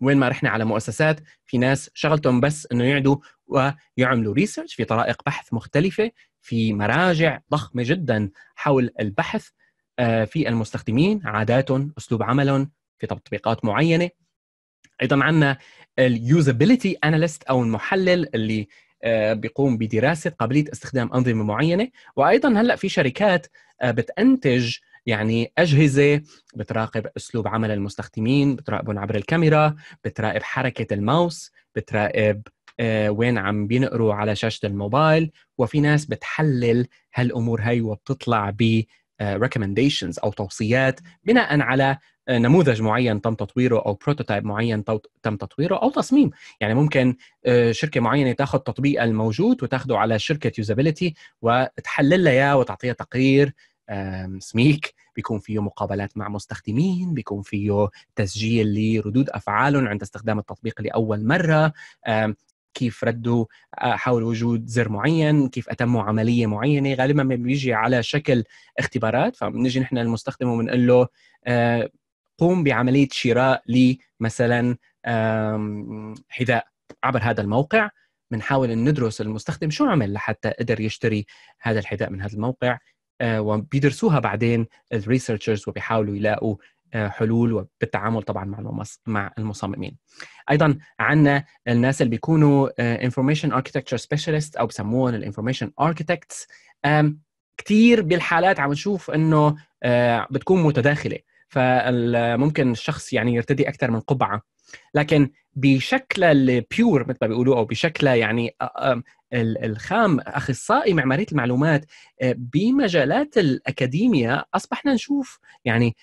وين ما رحنا على مؤسسات في ناس شغلتهم بس انه يعدوا ويعملوا ريسيرش في طرائق بحث مختلفه في مراجع ضخمه جدا حول البحث آه، في المستخدمين عاداتهم اسلوب عملهم في تطبيقات معينه ايضا عندنا اليوزابيلتي اناليست او المحلل اللي آه، بيقوم بدراسه قابليه استخدام انظمه معينه وايضا هلا في شركات آه، بتنتج يعني اجهزه بتراقب اسلوب عمل المستخدمين بتراقبهم عبر الكاميرا بتراقب حركه الماوس بتراقب آه، وين عم بينقروا على شاشه الموبايل وفي ناس بتحلل هالامور هي وبتطلع ب ريكومنديشنز آه، او توصيات بناء على آه، نموذج معين تم تطويره او بروتوتايب معين تم تطويره او تصميم يعني ممكن آه، شركه معينه تاخذ تطبيق الموجود وتاخذه على شركه يوزابيليتي وتحلل اياه وتعطيها تقرير سميك بيكون فيه مقابلات مع مستخدمين بيكون فيه تسجيل لردود افعالهم عند استخدام التطبيق لاول مره كيف ردوا آه، حول وجود زر معين كيف اتموا عمليه معينه غالبا بيجي على شكل اختبارات فبنجي نحن المستخدم وبنقول له آه، قوم بعمليه شراء لمثلا حذاء عبر هذا الموقع بنحاول ندرس المستخدم شو عمل لحتى قدر يشتري هذا الحذاء من هذا الموقع آه، وبيدرسوها بعدين الريسيرشرز وبيحاولوا يلاقوا آه، حلول وبالتعامل طبعا مع مع المصممين ايضا عندنا الناس اللي بيكونوا انفورميشن اركتكتشر سبيشالست او بسموهم الانفورميشن اركتكتس كثير بالحالات عم نشوف انه آه، بتكون متداخله فممكن الشخص يعني يرتدي اكثر من قبعه لكن بشكل البيور مثل ما بيقولوا او بشكل يعني الخام اخصائي معماريه المعلومات آه، بمجالات الاكاديميا اصبحنا نشوف يعني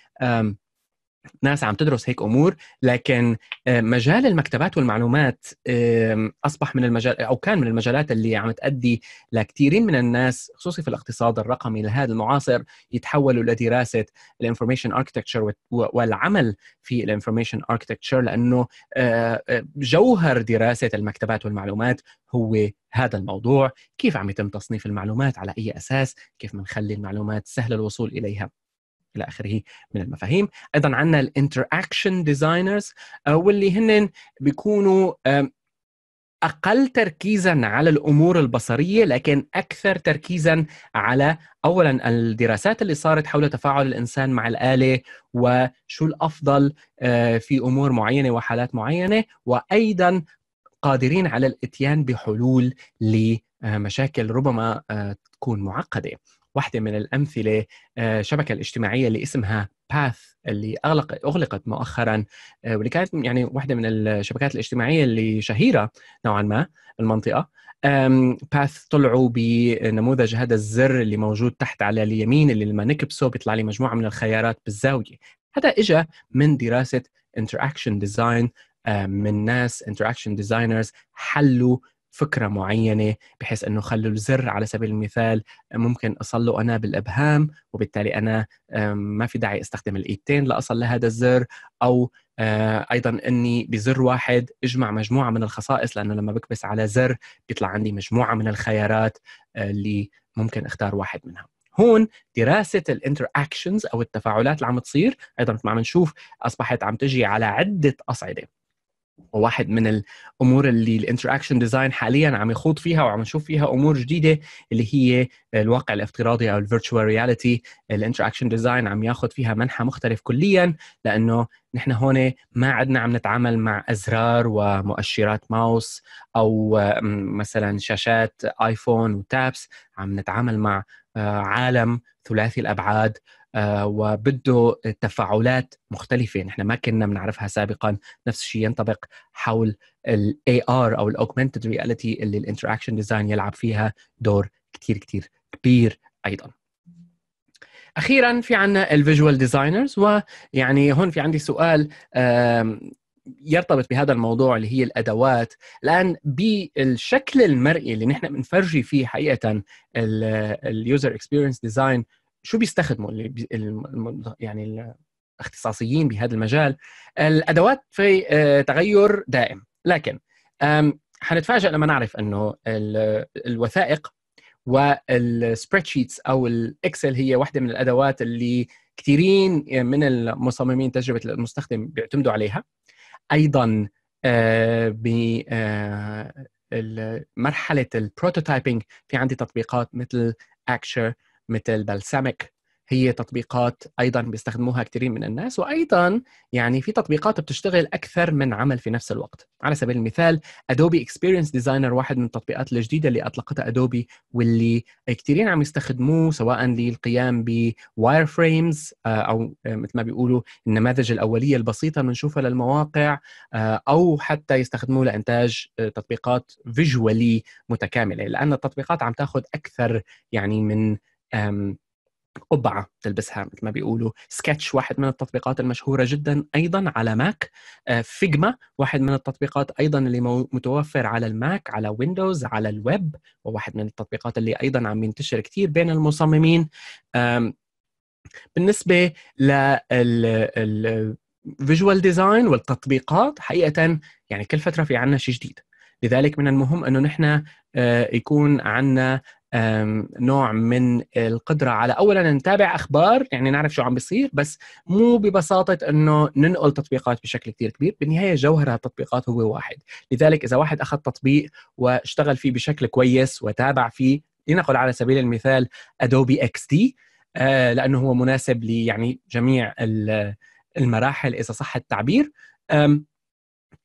ناس عم تدرس هيك امور لكن آه، مجال المكتبات والمعلومات اصبح من المجال او كان من المجالات اللي عم تؤدي لكثيرين من الناس خصوصي في الاقتصاد الرقمي لهذا المعاصر يتحولوا لدراسه الانفورميشن اركتكتشر والعمل في الانفورميشن اركتكتشر لانه آه، آه، جوهر دراسه المكتبات والمعلومات هو هذا الموضوع كيف عم يتم تصنيف المعلومات على اي اساس كيف بنخلي المعلومات سهله الوصول اليها الى اخره من المفاهيم ايضا عندنا الانتراكشن آه، ديزاينرز واللي هن بيكونوا اقل تركيزا على الامور البصريه لكن اكثر تركيزا على اولا الدراسات اللي صارت حول تفاعل الانسان مع الاله وشو الافضل آه، في امور معينه وحالات معينه وايضا قادرين على الاتيان بحلول لمشاكل ربما آه، تكون معقده واحدة من الأمثلة آه، شبكة الاجتماعية اللي اسمها باث اللي أغلق أغلقت مؤخرا آه، واللي كانت يعني واحدة من الشبكات الاجتماعية اللي شهيرة نوعا ما المنطقة باث طلعوا بنموذج هذا الزر اللي موجود تحت على اليمين اللي لما نكبسه بيطلع لي مجموعة من الخيارات بالزاوية هذا إجا من دراسة interaction design آه، من ناس interaction designers حلوا فكره معينه بحيث انه خلوا الزر على سبيل المثال ممكن له انا بالابهام وبالتالي انا ما في داعي استخدم الايدتين لاصل لهذا الزر او ايضا اني بزر واحد اجمع مجموعه من الخصائص لانه لما بكبس على زر بيطلع عندي مجموعه من الخيارات اللي ممكن اختار واحد منها هون دراسة الانتر اكشنز أو التفاعلات اللي عم تصير أيضا ما عم نشوف أصبحت عم تجي على عدة أصعدة وواحد من الامور اللي الانتراكشن ديزاين حاليا عم يخوض فيها وعم نشوف فيها امور جديده اللي هي الواقع الافتراضي او الفيرتشوال رياليتي الانتراكشن ديزاين عم ياخذ فيها منحى مختلف كليا لانه نحن هون ما عدنا عم نتعامل مع ازرار ومؤشرات ماوس او مثلا شاشات ايفون وتابس عم نتعامل مع آه، عالم ثلاثي الابعاد آه، وبده تفاعلات مختلفه نحن ما كنا بنعرفها سابقا نفس الشيء ينطبق حول الاي ار او Augmented رياليتي اللي الانتراكشن ديزاين يلعب فيها دور كثير كثير كبير ايضا اخيرا في عندنا الفيجوال ديزاينرز ويعني هون في عندي سؤال يرتبط بهذا الموضوع اللي هي الادوات الان بالشكل المرئي اللي نحن بنفرجي فيه حقيقه اليوزر اكسبيرينس ديزاين شو بيستخدموا اللي بي يعني الاختصاصيين بهذا المجال الادوات في آه، تغير دائم لكن حنتفاجئ لما نعرف انه الوثائق والسبريد شيتس او الاكسل هي واحده من الادوات اللي كثيرين من المصممين تجربه المستخدم بيعتمدوا عليها ايضا آه، بمرحله آه، البروتوتايبنج في عندي تطبيقات مثل اكشر مثل بلسمك هي تطبيقات ايضا بيستخدموها كثير من الناس وايضا يعني في تطبيقات بتشتغل اكثر من عمل في نفس الوقت على سبيل المثال ادوبي اكسبيرينس ديزاينر واحد من التطبيقات الجديده اللي اطلقتها ادوبي واللي كثيرين عم يستخدموه سواء للقيام بواير آه، فريمز او آه، مثل ما بيقولوا النماذج الاوليه البسيطه بنشوفها للمواقع آه، او حتى يستخدموه لانتاج تطبيقات فيجولي متكامله لان التطبيقات عم تاخذ اكثر يعني من قبعة تلبسها مثل ما بيقولوا سكتش واحد من التطبيقات المشهورة جدا أيضا على ماك آه، فيجما واحد من التطبيقات أيضا اللي متوفر على الماك على ويندوز على الويب وواحد من التطبيقات اللي أيضا عم ينتشر كثير بين المصممين بالنسبة لل فيجوال ديزاين والتطبيقات حقيقة يعني كل فترة في عنا شيء جديد لذلك من المهم انه نحن آه، يكون عندنا نوع من القدره على اولا نتابع اخبار يعني نعرف شو عم بيصير بس مو ببساطه انه ننقل تطبيقات بشكل كثير كبير بالنهايه جوهر هالتطبيقات هو واحد لذلك اذا واحد اخذ تطبيق واشتغل فيه بشكل كويس وتابع فيه لنقل على سبيل المثال ادوبي اكس دي لانه هو مناسب ليعني جميع المراحل اذا صح التعبير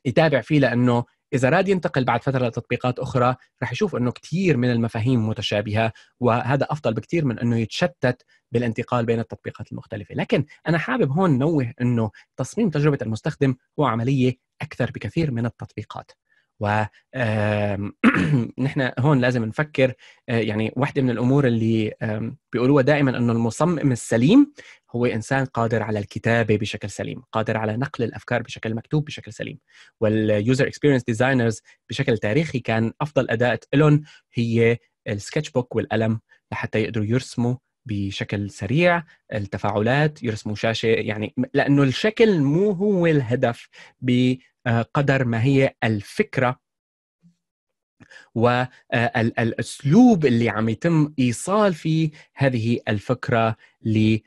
يتابع فيه لانه اذا راد ينتقل بعد فتره لتطبيقات اخرى رح يشوف انه كثير من المفاهيم متشابهه وهذا افضل بكثير من انه يتشتت بالانتقال بين التطبيقات المختلفه، لكن انا حابب هون نوه انه تصميم تجربه المستخدم هو عمليه اكثر بكثير من التطبيقات. ونحن هون لازم نفكر آه، يعني واحدة من الأمور اللي بيقولوها دائما أنه المصمم السليم هو إنسان قادر على الكتابة بشكل سليم قادر على نقل الأفكار بشكل مكتوب بشكل سليم واليوزر اكسبيرينس ديزاينرز بشكل تاريخي كان أفضل أداة لهم هي السكتش بوك والقلم لحتى يقدروا يرسموا بشكل سريع التفاعلات يرسموا شاشه يعني لانه الشكل مو هو الهدف آه، قدر ما هي الفكره والاسلوب اللي عم يتم ايصال فيه هذه الفكره ل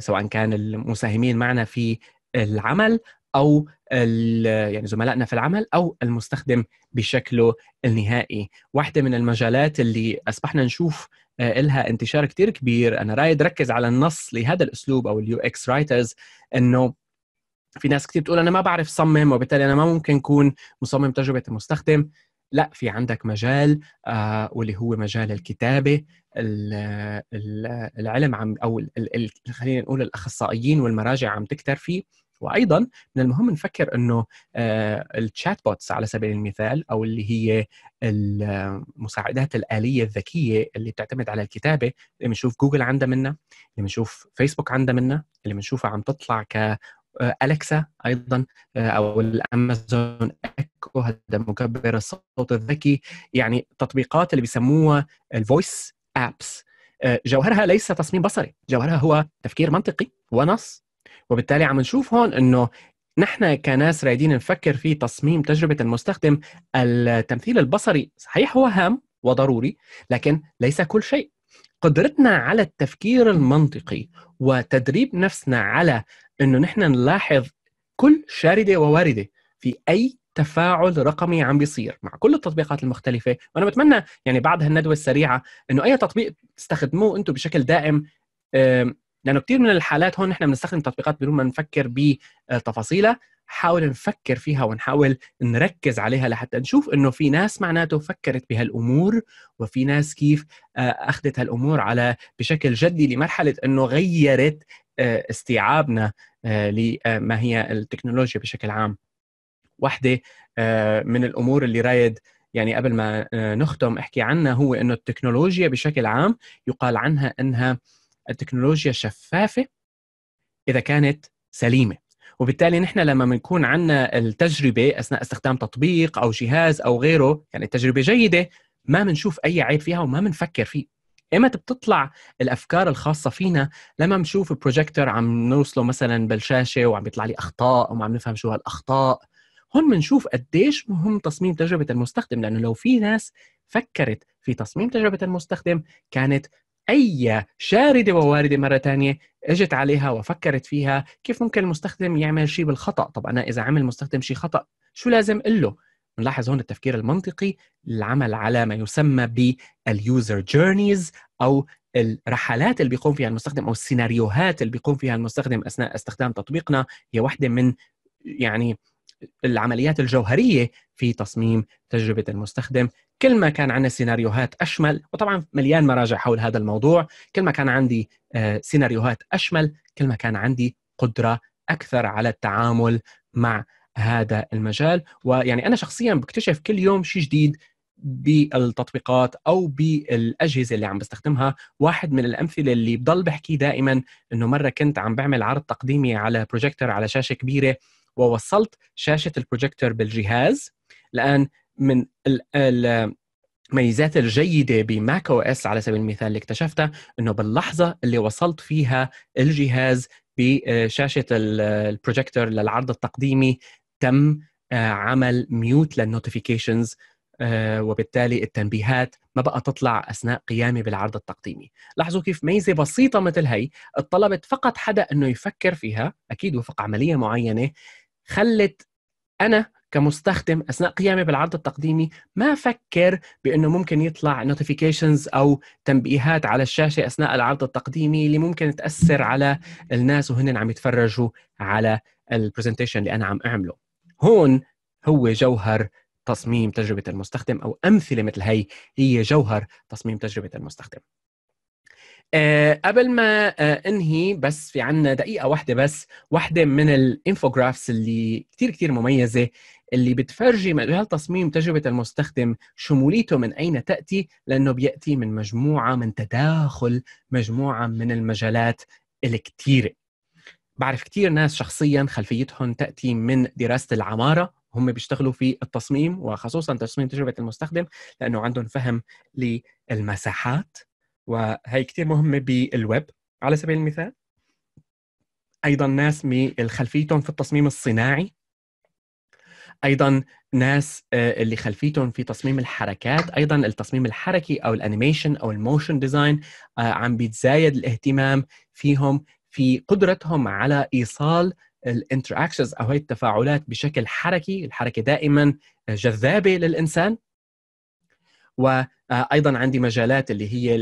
سواء كان المساهمين معنا في العمل او يعني زملائنا في العمل او المستخدم بشكله النهائي واحده من المجالات اللي اصبحنا نشوف آه، لها انتشار كتير كبير انا رايد ركز على النص لهذا الاسلوب او اليو اكس رايترز انه في ناس كتير بتقول انا ما بعرف صمم وبالتالي انا ما ممكن اكون مصمم تجربه المستخدم لا في عندك مجال آه واللي هو مجال الكتابه العلم عم او خلينا نقول الاخصائيين والمراجع عم تكتر فيه وايضا من المهم نفكر انه آه بوتس على سبيل المثال او اللي هي المساعدات الاليه الذكيه اللي بتعتمد على الكتابه اللي بنشوف جوجل عندها منها اللي بنشوف فيسبوك عندها منها اللي بنشوفها عم تطلع ك اليكسا ايضا آه، او الامازون ايكو هذا مكبر الصوت الذكي يعني تطبيقات اللي بيسموها الفويس ابس آه، جوهرها ليس تصميم بصري جوهرها هو تفكير منطقي ونص وبالتالي عم نشوف هون انه نحن كناس رايدين نفكر في تصميم تجربة المستخدم التمثيل البصري صحيح هو هام وضروري لكن ليس كل شيء قدرتنا على التفكير المنطقي وتدريب نفسنا على انه نحن نلاحظ كل شارده ووارده في اي تفاعل رقمي عم بيصير مع كل التطبيقات المختلفة وأنا بتمنى يعني بعد هالندوة السريعة أنه أي تطبيق تستخدموه أنتم بشكل دائم لأنه كثير من الحالات هون نحن بنستخدم تطبيقات بدون ما نفكر بتفاصيلها حاول نفكر فيها ونحاول نركز عليها لحتى نشوف انه في ناس معناته فكرت بهالامور وفي ناس كيف آه، اخذت هالامور على بشكل جدي لمرحله انه غيرت آه، استيعابنا آه، لما آه، هي التكنولوجيا بشكل عام واحدة آه، من الأمور اللي رايد يعني قبل ما نختم احكي عنها هو انه التكنولوجيا بشكل عام يقال عنها انها التكنولوجيا شفافه اذا كانت سليمه وبالتالي نحن لما بنكون عندنا التجربه اثناء استخدام تطبيق او جهاز او غيره يعني التجربه جيده ما بنشوف اي عيب فيها وما بنفكر فيه ايمتى بتطلع الافكار الخاصه فينا لما بنشوف البروجيكتور عم نوصله مثلا بالشاشه وعم يطلع لي اخطاء وما عم نفهم شو هالاخطاء هون بنشوف قديش مهم تصميم تجربه المستخدم لانه لو في ناس فكرت في تصميم تجربه المستخدم كانت اي شارده ووارده مره ثانيه اجت عليها وفكرت فيها كيف ممكن المستخدم يعمل شيء بالخطا طب انا اذا عمل مستخدم شيء خطا شو لازم اقول له بنلاحظ هون التفكير المنطقي العمل على ما يسمى باليوزر جيرنيز او الرحلات اللي بيقوم فيها المستخدم او السيناريوهات اللي بيقوم فيها المستخدم اثناء استخدام تطبيقنا هي واحده من يعني العمليات الجوهريه في تصميم تجربه المستخدم كل ما كان عندنا سيناريوهات اشمل وطبعا مليان مراجع حول هذا الموضوع كل ما كان عندي آه، سيناريوهات اشمل كل ما كان عندي قدره اكثر على التعامل مع هذا المجال ويعني انا شخصيا بكتشف كل يوم شيء جديد بالتطبيقات او بالاجهزه اللي عم بستخدمها واحد من الامثله اللي بضل بحكي دائما انه مره كنت عم بعمل عرض تقديمي على بروجيكتور على شاشه كبيره ووصلت شاشه البروجيكتور بالجهاز الان من الميزات الجيده بماك او اس على سبيل المثال اللي اكتشفتها انه باللحظه اللي وصلت فيها الجهاز بشاشه البروجيكتور للعرض التقديمي تم آه، عمل ميوت للنوتيفيكيشنز آه، وبالتالي التنبيهات ما بقى تطلع اثناء قيامي بالعرض التقديمي لاحظوا كيف ميزه بسيطه مثل هي اتطلبت فقط حدا انه يفكر فيها اكيد وفق عمليه معينه خلت انا كمستخدم اثناء قيامي بالعرض التقديمي ما فكر بانه ممكن يطلع نوتيفيكيشنز او تنبيهات على الشاشه اثناء العرض التقديمي اللي ممكن تاثر على الناس وهن عم يتفرجوا على البرزنتيشن اللي انا عم اعمله هون هو جوهر تصميم تجربه المستخدم او امثله مثل هي هي جوهر تصميم تجربه المستخدم أه قبل ما أه انهي بس في عنا دقيقه واحده بس واحده من الانفوجرافس اللي كتير كتير مميزه اللي بتفرجي من خلال تصميم تجربة المستخدم شموليته من أين تأتي لأنه بيأتي من مجموعة من تداخل مجموعة من المجالات الكتيرة بعرف كتير ناس شخصيا خلفيتهم تأتي من دراسة العمارة هم بيشتغلوا في التصميم وخصوصا تصميم تجربة المستخدم لأنه عندهم فهم للمساحات وهي كتير مهمة بالويب على سبيل المثال أيضا ناس خلفيتهم في التصميم الصناعي ايضا ناس آه، اللي خلفيتهم في تصميم الحركات ايضا التصميم الحركي او الانيميشن او الموشن ديزاين آه، عم بيتزايد الاهتمام فيهم في قدرتهم على ايصال الانتراكشنز او هي التفاعلات بشكل حركي الحركه دائما جذابه للانسان وايضا عندي مجالات اللي هي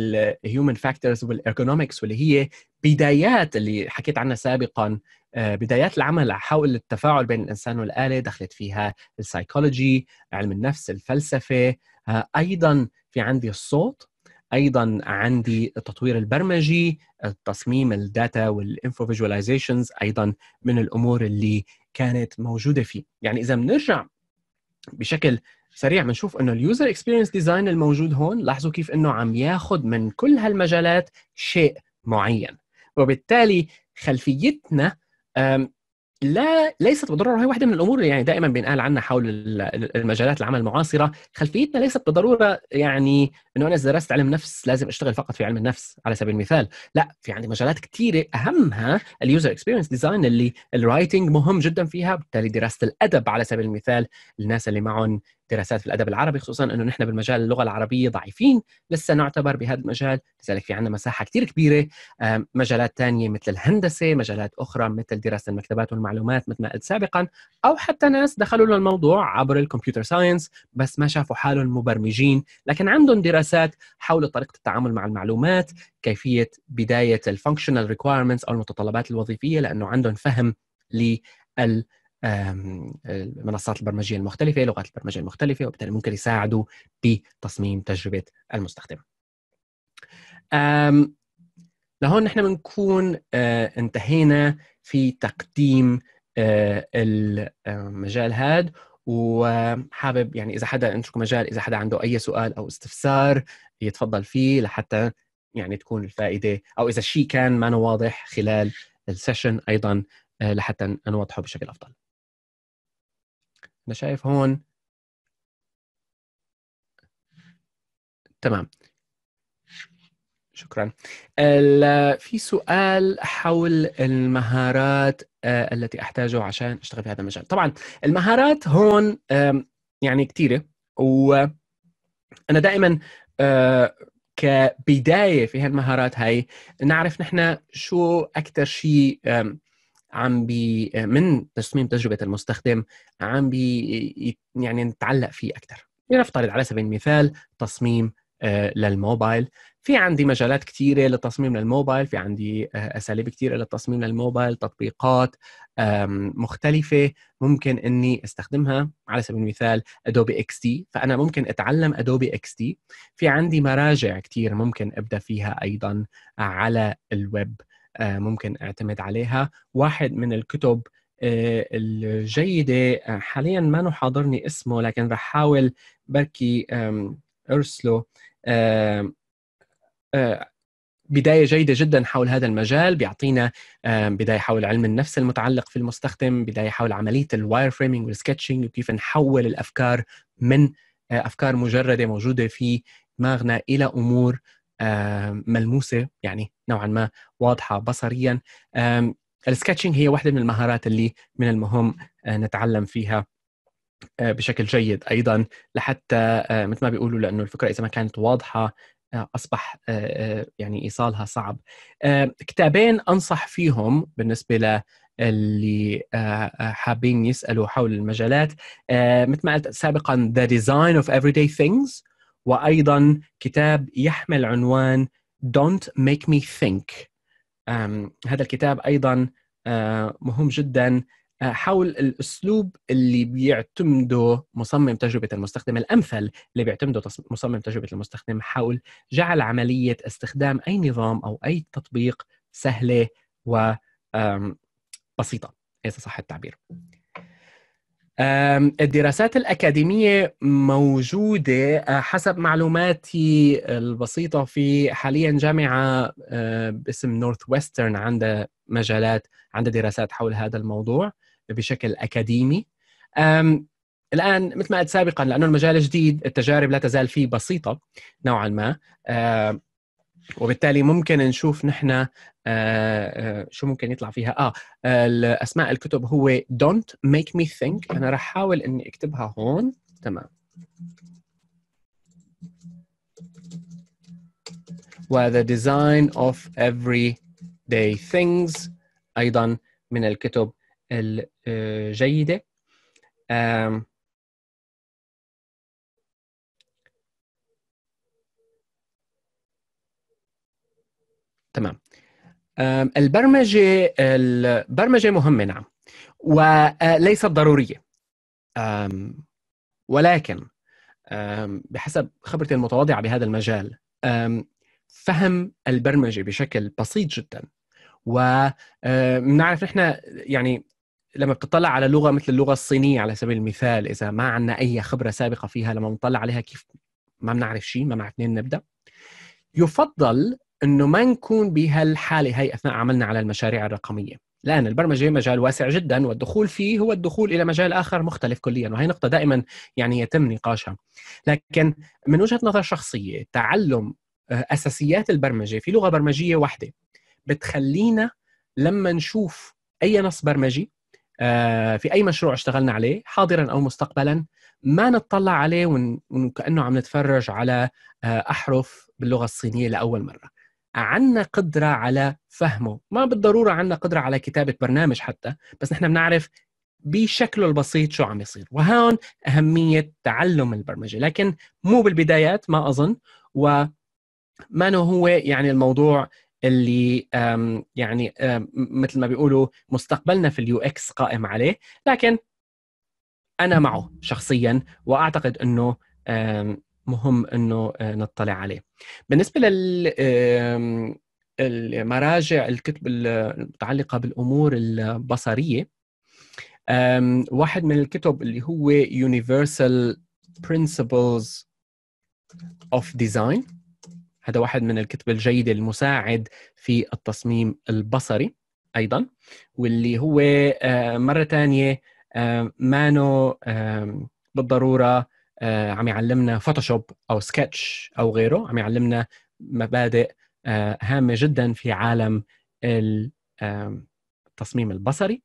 الهيومن فاكتورز والايكونومكس واللي هي بدايات اللي حكيت عنها سابقا آه، بدايات العمل حول التفاعل بين الانسان والاله دخلت فيها السايكولوجي علم النفس الفلسفه آه، ايضا في عندي الصوت ايضا عندي التطوير البرمجي التصميم الداتا والانفو فيجواليزيشنز ايضا من الامور اللي كانت موجوده فيه يعني اذا بنرجع بشكل سريع بنشوف انه اليوزر اكسبيرينس ديزاين الموجود هون لاحظوا كيف انه عم ياخذ من كل هالمجالات شيء معين وبالتالي خلفيتنا لا ليست بالضروره هي واحده من الامور اللي يعني دائما بينقال عنها حول المجالات العمل المعاصره خلفيتنا ليست بالضروره يعني انه انا اذا درست علم نفس لازم اشتغل فقط في علم النفس على سبيل المثال لا في عندي مجالات كثيره اهمها اليوزر اكسبيرينس ديزاين اللي الرايتنج مهم جدا فيها بالتالي دراسه الادب على سبيل المثال الناس اللي معهم دراسات في الادب العربي خصوصا انه نحن بالمجال اللغه العربيه ضعيفين لسه نعتبر بهذا المجال لذلك في عندنا مساحه كثير كبيره مجالات ثانيه مثل الهندسه مجالات اخرى مثل دراسه المكتبات والمعلومات مثل ما قلت سابقا او حتى ناس دخلوا للموضوع عبر الكمبيوتر ساينس بس ما شافوا حالهم مبرمجين لكن عندهم دراسات حول طريقه التعامل مع المعلومات كيفيه بدايه الفانكشنال ريكويرمنتس او المتطلبات الوظيفيه لانه عندهم فهم لل المنصات البرمجيه المختلفه لغات البرمجه المختلفه وبالتالي ممكن يساعدوا بتصميم تجربه المستخدم لهون نحن بنكون آه، انتهينا في تقديم آه، المجال هذا وحابب يعني اذا حدا اتركوا مجال اذا حدا عنده اي سؤال او استفسار يتفضل فيه لحتى يعني تكون الفائده او اذا شيء كان ما واضح خلال السيشن ايضا آه، لحتى نوضحه بشكل افضل انا شايف هون تمام شكرا في سؤال حول المهارات آه، التي احتاجه عشان اشتغل في هذا المجال طبعا المهارات هون يعني كثيره وانا دائما آه، كبدايه في هالمهارات هاي نعرف نحن شو اكثر شيء عم بي من تصميم تجربه المستخدم عم بي يعني نتعلق فيه اكثر لنفترض على سبيل المثال تصميم آه، للموبايل في عندي مجالات كثيره للتصميم للموبايل في عندي آه، اساليب كثيره للتصميم للموبايل تطبيقات مختلفه ممكن اني استخدمها على سبيل المثال ادوبي اكس تي فانا ممكن اتعلم ادوبي اكس تي في عندي مراجع كثير ممكن ابدا فيها ايضا على الويب آه، ممكن اعتمد عليها واحد من الكتب آه، الجيدة آه، حاليا ما نحاضرني اسمه لكن رح حاول بركي أرسله بداية جيدة جدا حول هذا المجال بيعطينا بداية حول علم النفس المتعلق في المستخدم بداية حول عملية الواير فريمينج والسكتشينج وكيف نحول الأفكار من أفكار مجردة موجودة في دماغنا إلى أمور ملموسه يعني نوعا ما واضحه بصريا السكتشنج هي واحده من المهارات اللي من المهم آه، نتعلم فيها آه، بشكل جيد ايضا لحتى آه، مثل ما بيقولوا لانه الفكره اذا ما كانت واضحه اصبح يعني ايصالها صعب كتابين انصح فيهم بالنسبه ل اللي حابين يسالوا حول المجالات مثل ما قلت سابقا The Design of Everyday Things وأيضا كتاب يحمل عنوان Don't Make Me Think هذا الكتاب أيضا آه، مهم جدا آه، حول الاسلوب اللي بيعتمده مصمم تجربه المستخدم الامثل اللي بيعتمده مصمم تجربه المستخدم حول جعل عمليه استخدام اي نظام او اي تطبيق سهله وبسيطه اذا صح التعبير. الدراسات الأكاديمية موجودة آه، حسب معلوماتي البسيطة في حاليا جامعة آه، باسم نورث ويسترن عندها مجالات عندها دراسات حول هذا الموضوع بشكل أكاديمي الآن مثل ما قلت سابقا لأنه المجال جديد التجارب لا تزال فيه بسيطة نوعا ما وبالتالي ممكن نشوف نحن آه، آه، شو ممكن يطلع فيها اه, آه، اسماء الكتب هو don't make me think انا راح احاول اني اكتبها هون تمام وذا design of everyday things أيضا من الكتب الجيدة تمام البرمجه البرمجه مهمه نعم وليست أه، ضروريه ولكن بحسب خبرتي المتواضعه بهذا المجال فهم البرمجه بشكل بسيط جدا ونعرف أه، نحن يعني لما بتطلع على لغه مثل اللغه الصينيه على سبيل المثال اذا ما عندنا اي خبره سابقه فيها لما بنطلع عليها كيف ما بنعرف شيء ما بنعرف منين نبدا يفضل انه ما نكون بهالحاله هي اثناء عملنا على المشاريع الرقميه لان البرمجه مجال واسع جدا والدخول فيه هو الدخول الى مجال اخر مختلف كليا وهي نقطه دائما يعني يتم نقاشها لكن من وجهه نظر شخصيه تعلم آه، اساسيات البرمجه في لغه برمجيه واحده بتخلينا لما نشوف اي نص برمجي آه، في اي مشروع اشتغلنا عليه حاضرا او مستقبلا ما نتطلع عليه وكانه عم نتفرج على آه، احرف باللغه الصينيه لاول مره عنا قدرة على فهمه ما بالضرورة عنا قدرة على كتابة برنامج حتى بس نحن بنعرف بشكله البسيط شو عم يصير وهون أهمية تعلم البرمجة لكن مو بالبدايات ما أظن وما هو يعني الموضوع اللي يعني مثل ما بيقولوا مستقبلنا في اليو اكس قائم عليه لكن انا معه شخصيا واعتقد انه مهم انه آه، نطلع عليه بالنسبه لل المراجع الكتب المتعلقه بالامور البصريه واحد من الكتب اللي هو Universal Principles of Design هذا واحد من الكتب الجيدة المساعد في التصميم البصري أيضا واللي هو آه، مرة ثانية آه، مانو بالضرورة آه، عم يعلمنا فوتوشوب او سكتش او غيره عم يعلمنا مبادئ آه، هامه جدا في عالم التصميم البصري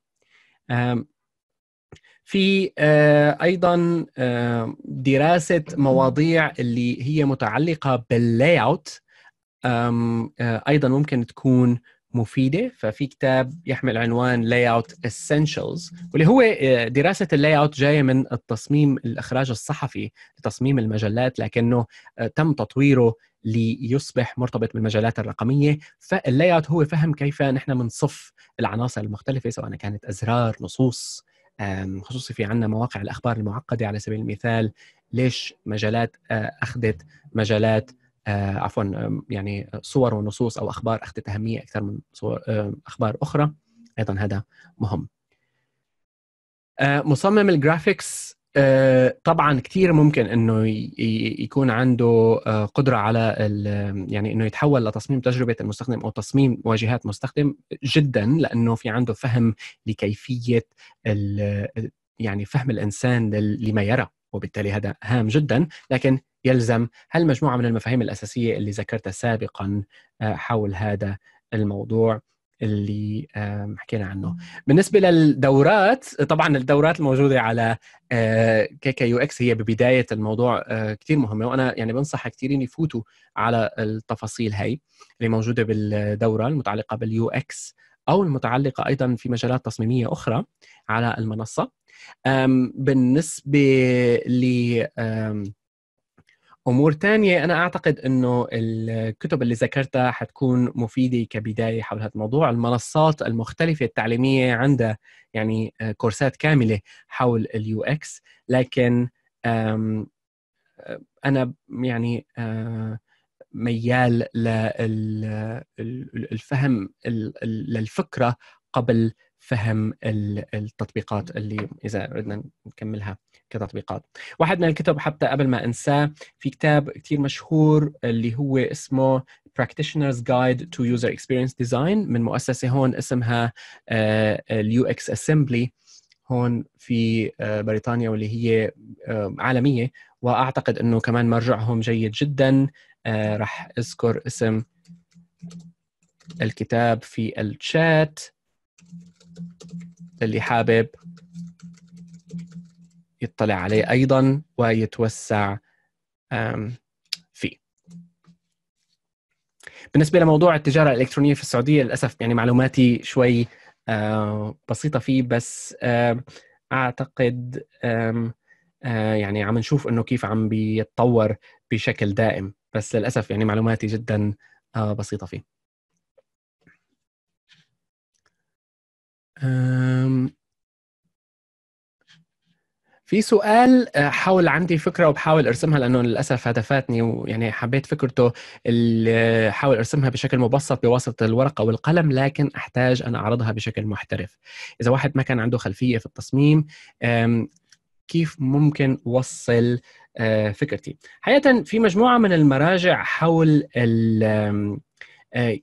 في آه، ايضا دراسه مواضيع اللي هي متعلقه باللاي اوت ايضا ممكن تكون مفيده ففي كتاب يحمل عنوان لاي اوت اسينشلز واللي هو آه، دراسه اللاي اوت جايه من التصميم الاخراج الصحفي لتصميم المجلات لكنه آه، تم تطويره ليصبح مرتبط بالمجالات الرقميه فاللاي اوت هو فهم كيف نحن بنصف العناصر المختلفه سواء كانت ازرار نصوص خصوصي في عندنا مواقع الاخبار المعقده على سبيل المثال ليش مجالات آه، اخذت مجالات آه، عفوا آه، يعني صور ونصوص او اخبار اخذت اهميه اكثر من صور آه، اخبار اخرى ايضا هذا مهم مصمم الجرافيكس طبعا كثير ممكن انه يكون عنده قدره على يعني انه يتحول لتصميم تجربه المستخدم او تصميم واجهات مستخدم جدا لانه في عنده فهم لكيفيه يعني فهم الانسان لما يرى وبالتالي هذا هام جدا لكن يلزم هالمجموعة من المفاهيم الأساسية اللي ذكرتها سابقا آه، حول هذا الموضوع اللي حكينا عنه بالنسبة للدورات طبعا الدورات الموجودة على آه، كيكا يو اكس هي ببداية الموضوع آه، كتير مهمة وأنا يعني بنصح كثيرين يفوتوا على التفاصيل هي اللي موجودة بالدورة المتعلقة باليو اكس أو المتعلقة أيضا في مجالات تصميمية أخرى على المنصة بالنسبة ل امور تانية انا اعتقد انه الكتب اللي ذكرتها حتكون مفيده كبدايه حول هذا الموضوع المنصات المختلفه التعليميه عندها يعني آه، كورسات كامله حول اليو اكس لكن آه، انا يعني آه، ميال للفهم للفكره قبل فهم التطبيقات اللي اذا بدنا نكملها كتطبيقات واحد من الكتب حتى قبل ما انساه في كتاب كثير مشهور اللي هو اسمه Practitioner's Guide to User Experience Design من مؤسسه هون اسمها آه، اليو اكس اسمبلي هون في آه، بريطانيا واللي هي آه، عالميه واعتقد انه كمان مرجعهم جيد جدا راح اذكر اسم الكتاب في الشات للي حابب يطلع عليه ايضا ويتوسع فيه. بالنسبه لموضوع التجاره الالكترونيه في السعوديه للاسف يعني معلوماتي شوي آه، بسيطه فيه بس اعتقد آه، يعني عم نشوف انه كيف عم بيتطور بشكل دائم بس للاسف يعني معلوماتي جدا آه، بسيطه فيه. في سؤال أه، حاول عندي فكره وبحاول ارسمها لانه للاسف فاتني ويعني حبيت فكرته اللي حاول ارسمها بشكل مبسط بواسطه الورقه والقلم لكن احتاج ان اعرضها بشكل محترف اذا واحد ما كان عنده خلفيه في التصميم كيف ممكن وصل أه، فكرتي حقيقه في مجموعه من المراجع حول ال أه،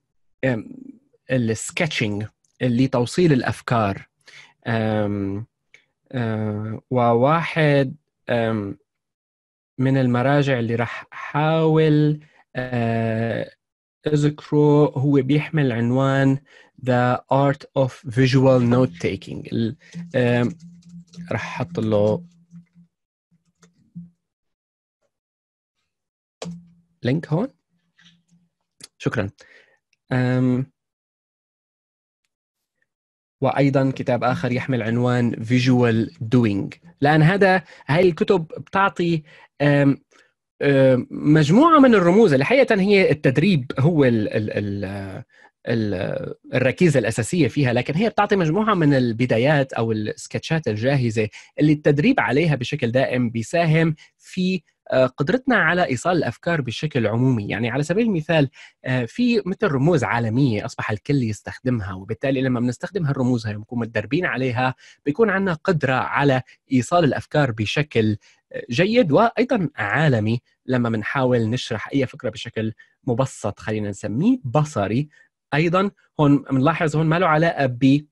السكتشنج لتوصيل الافكار آه، وواحد من المراجع اللي راح احاول آه، اذكره هو بيحمل عنوان The Art of Visual Note Taking راح احط له لينك هون شكرا وايضا كتاب اخر يحمل عنوان فيجوال دوينج لان هذا هاي الكتب بتعطي مجموعه من الرموز اللي حقيقه هي التدريب هو الـ الـ الـ الركيزه الاساسيه فيها لكن هي بتعطي مجموعه من البدايات او السكتشات الجاهزه اللي التدريب عليها بشكل دائم بيساهم في آه، قدرتنا على ايصال الافكار بشكل عمومي يعني على سبيل المثال آه، في مثل رموز عالميه اصبح الكل يستخدمها وبالتالي لما بنستخدم هالرموز هي بنكون متدربين عليها بيكون عندنا قدره على ايصال الافكار بشكل آه، جيد وايضا عالمي لما بنحاول نشرح اي فكره بشكل مبسط خلينا نسميه بصري ايضا هون بنلاحظ هون ما له علاقه ب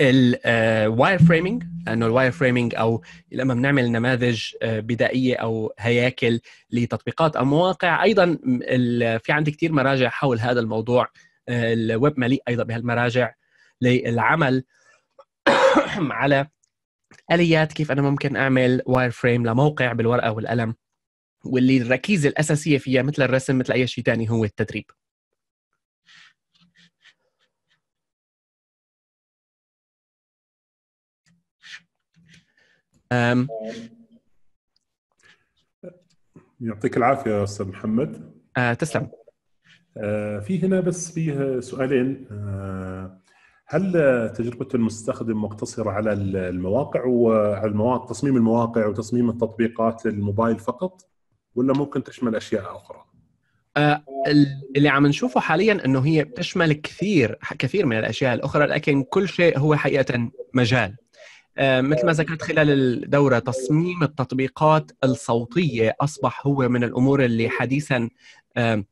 الواير فريمينج انه الواير فريمينج او لما بنعمل نماذج آه، بدائيه او هياكل لتطبيقات او مواقع ايضا في عندي كثير مراجع حول هذا الموضوع آه، الويب مليء ايضا بهالمراجع للعمل على اليات كيف انا ممكن اعمل واير فريم لموقع بالورقه والقلم واللي الركيزه الاساسيه فيها مثل الرسم مثل اي شيء ثاني هو التدريب أم يعطيك العافيه استاذ محمد أه تسلم أه في هنا بس فيه سؤالين أه هل تجربه المستخدم مقتصره على المواقع وعلى المواقع تصميم المواقع وتصميم التطبيقات الموبايل فقط ولا ممكن تشمل اشياء اخرى؟ أه اللي عم نشوفه حاليا انه هي بتشمل كثير كثير من الاشياء الاخرى لكن كل شيء هو حقيقه مجال آه، مثل ما ذكرت خلال الدورة تصميم التطبيقات الصوتية أصبح هو من الأمور اللي حديثا آه،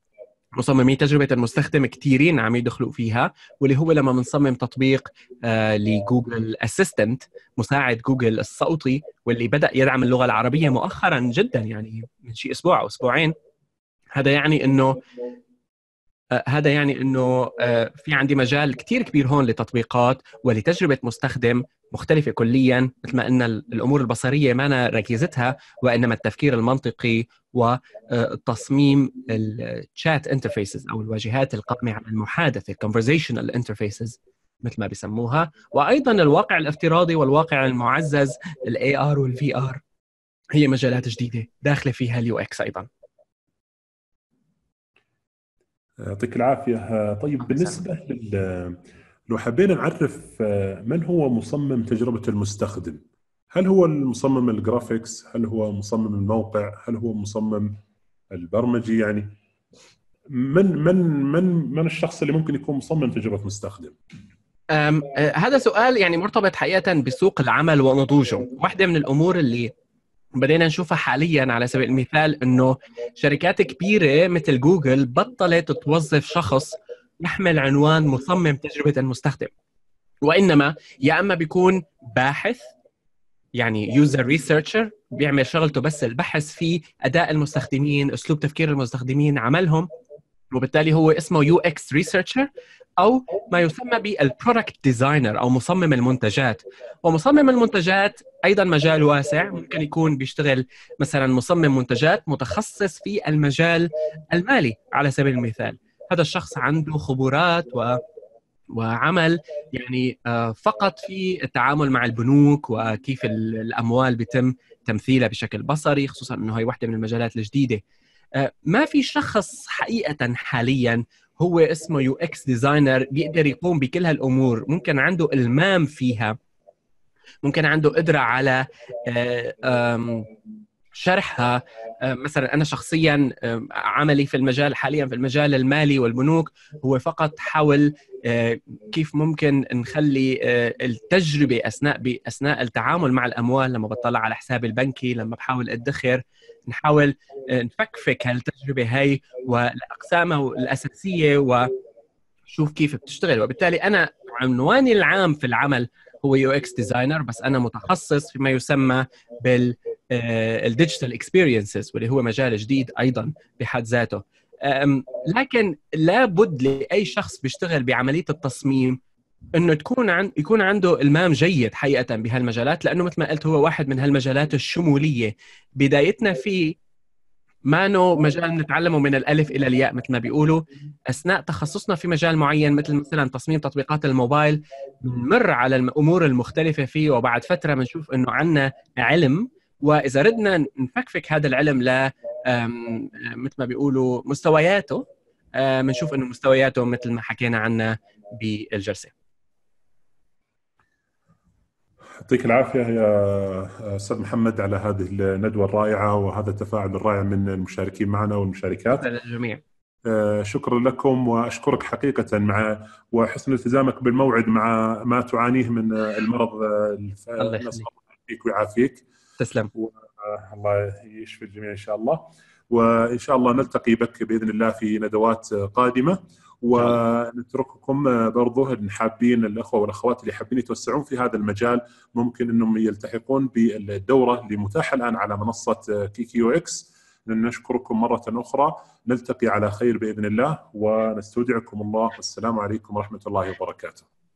مصممي تجربة المستخدم كثيرين عم يدخلوا فيها واللي هو لما بنصمم تطبيق آه، لجوجل اسيستنت مساعد جوجل الصوتي واللي بدأ يدعم اللغة العربية مؤخرا جدا يعني من شي أسبوع أو أسبوعين هذا يعني انه آه، هذا يعني انه آه، في عندي مجال كثير كبير هون لتطبيقات ولتجربه مستخدم مختلفة كليا مثل ما قلنا الأمور البصرية ما ركيزتها وإنما التفكير المنطقي وتصميم الشات انترفيسز أو الواجهات القائمة على المحادثة conversational interfaces مثل ما بسموها وأيضا الواقع الافتراضي والواقع المعزز الاي ار والفي ار هي مجالات جديدة داخلة فيها اليو اكس أيضا يعطيك العافية آه، طيب بالنسبة لل... لو حبينا نعرف آه، من هو مصمم تجربة المستخدم هل هو المصمم الجرافيكس هل هو مصمم الموقع هل هو مصمم البرمجي يعني من من من من الشخص اللي ممكن يكون مصمم تجربة مستخدم آه، هذا سؤال يعني مرتبط حقيقة بسوق العمل ونضوجه واحدة من الأمور اللي بدينا نشوفها حاليا على سبيل المثال انه شركات كبيره مثل جوجل بطلت توظف شخص يحمل عنوان مصمم تجربه المستخدم وانما يا اما بيكون باحث يعني يوزر ريسيرشر بيعمل شغلته بس البحث في اداء المستخدمين اسلوب تفكير المستخدمين عملهم وبالتالي هو اسمه يو اكس ريسيرشر او ما يسمى بالبرودكت ديزاينر او مصمم المنتجات ومصمم المنتجات ايضا مجال واسع ممكن يكون بيشتغل مثلا مصمم منتجات متخصص في المجال المالي على سبيل المثال هذا الشخص عنده خبرات و وعمل يعني آه، فقط في التعامل مع البنوك وكيف الاموال بتم تمثيلها بشكل بصري خصوصا انه هي واحده من المجالات الجديده آه، ما في شخص حقيقه حاليا هو اسمه يو اكس ديزاينر بيقدر يقوم بكل هالامور ممكن عنده المام فيها ممكن عنده قدره على آه، شرحها آه، مثلا انا شخصيا آه، عملي في المجال حاليا في المجال المالي والبنوك هو فقط حول كيف ممكن نخلي التجربه اثناء اثناء التعامل مع الاموال لما بطلع على حسابي البنكي لما بحاول ادخر نحاول نفكفك هالتجربه هي والاقسام الاساسيه وشوف كيف بتشتغل وبالتالي انا عنواني العام في العمل هو يو اكس ديزاينر بس انا متخصص فيما يسمى بال الديجيتال آه، اكسبيرينسز واللي هو مجال جديد ايضا بحد ذاته لكن لابد لاي شخص بيشتغل بعمليه التصميم انه تكون عن... يكون عنده المام جيد حقيقه بهالمجالات لانه مثل ما قلت هو واحد من هالمجالات الشموليه بدايتنا فيه مانو مجال نتعلمه من الالف الى الياء مثل ما بيقولوا اثناء تخصصنا في مجال معين مثل مثلا تصميم تطبيقات الموبايل بنمر على الامور المختلفه فيه وبعد فتره بنشوف انه عندنا علم واذا ردنا نفكفك هذا العلم ل مثل ما بيقولوا مستوياته آه، بنشوف انه مستوياته مثل ما حكينا عنها بالجلسه يعطيك العافية يا آه، أستاذ محمد على هذه الندوة الرائعة وهذا التفاعل الرائع من المشاركين معنا والمشاركات للجميع آه، شكرا لكم واشكرك حقيقه مع وحسن التزامك بالموعد مع ما تعانيه من آه، المرض الله يحفظك ويعافيك تسلم و... الله يشفي الجميع ان شاء الله وان شاء الله نلتقي بك باذن الله في ندوات قادمه نعم. ونترككم آه، برضو حابين الاخوه والاخوات اللي حابين يتوسعون في هذا المجال ممكن انهم يلتحقون بالدوره اللي متاحه الان على منصه آه، كيكيو اكس نشكركم مرة أخرى نلتقي على خير بإذن الله ونستودعكم الله والسلام عليكم ورحمة الله وبركاته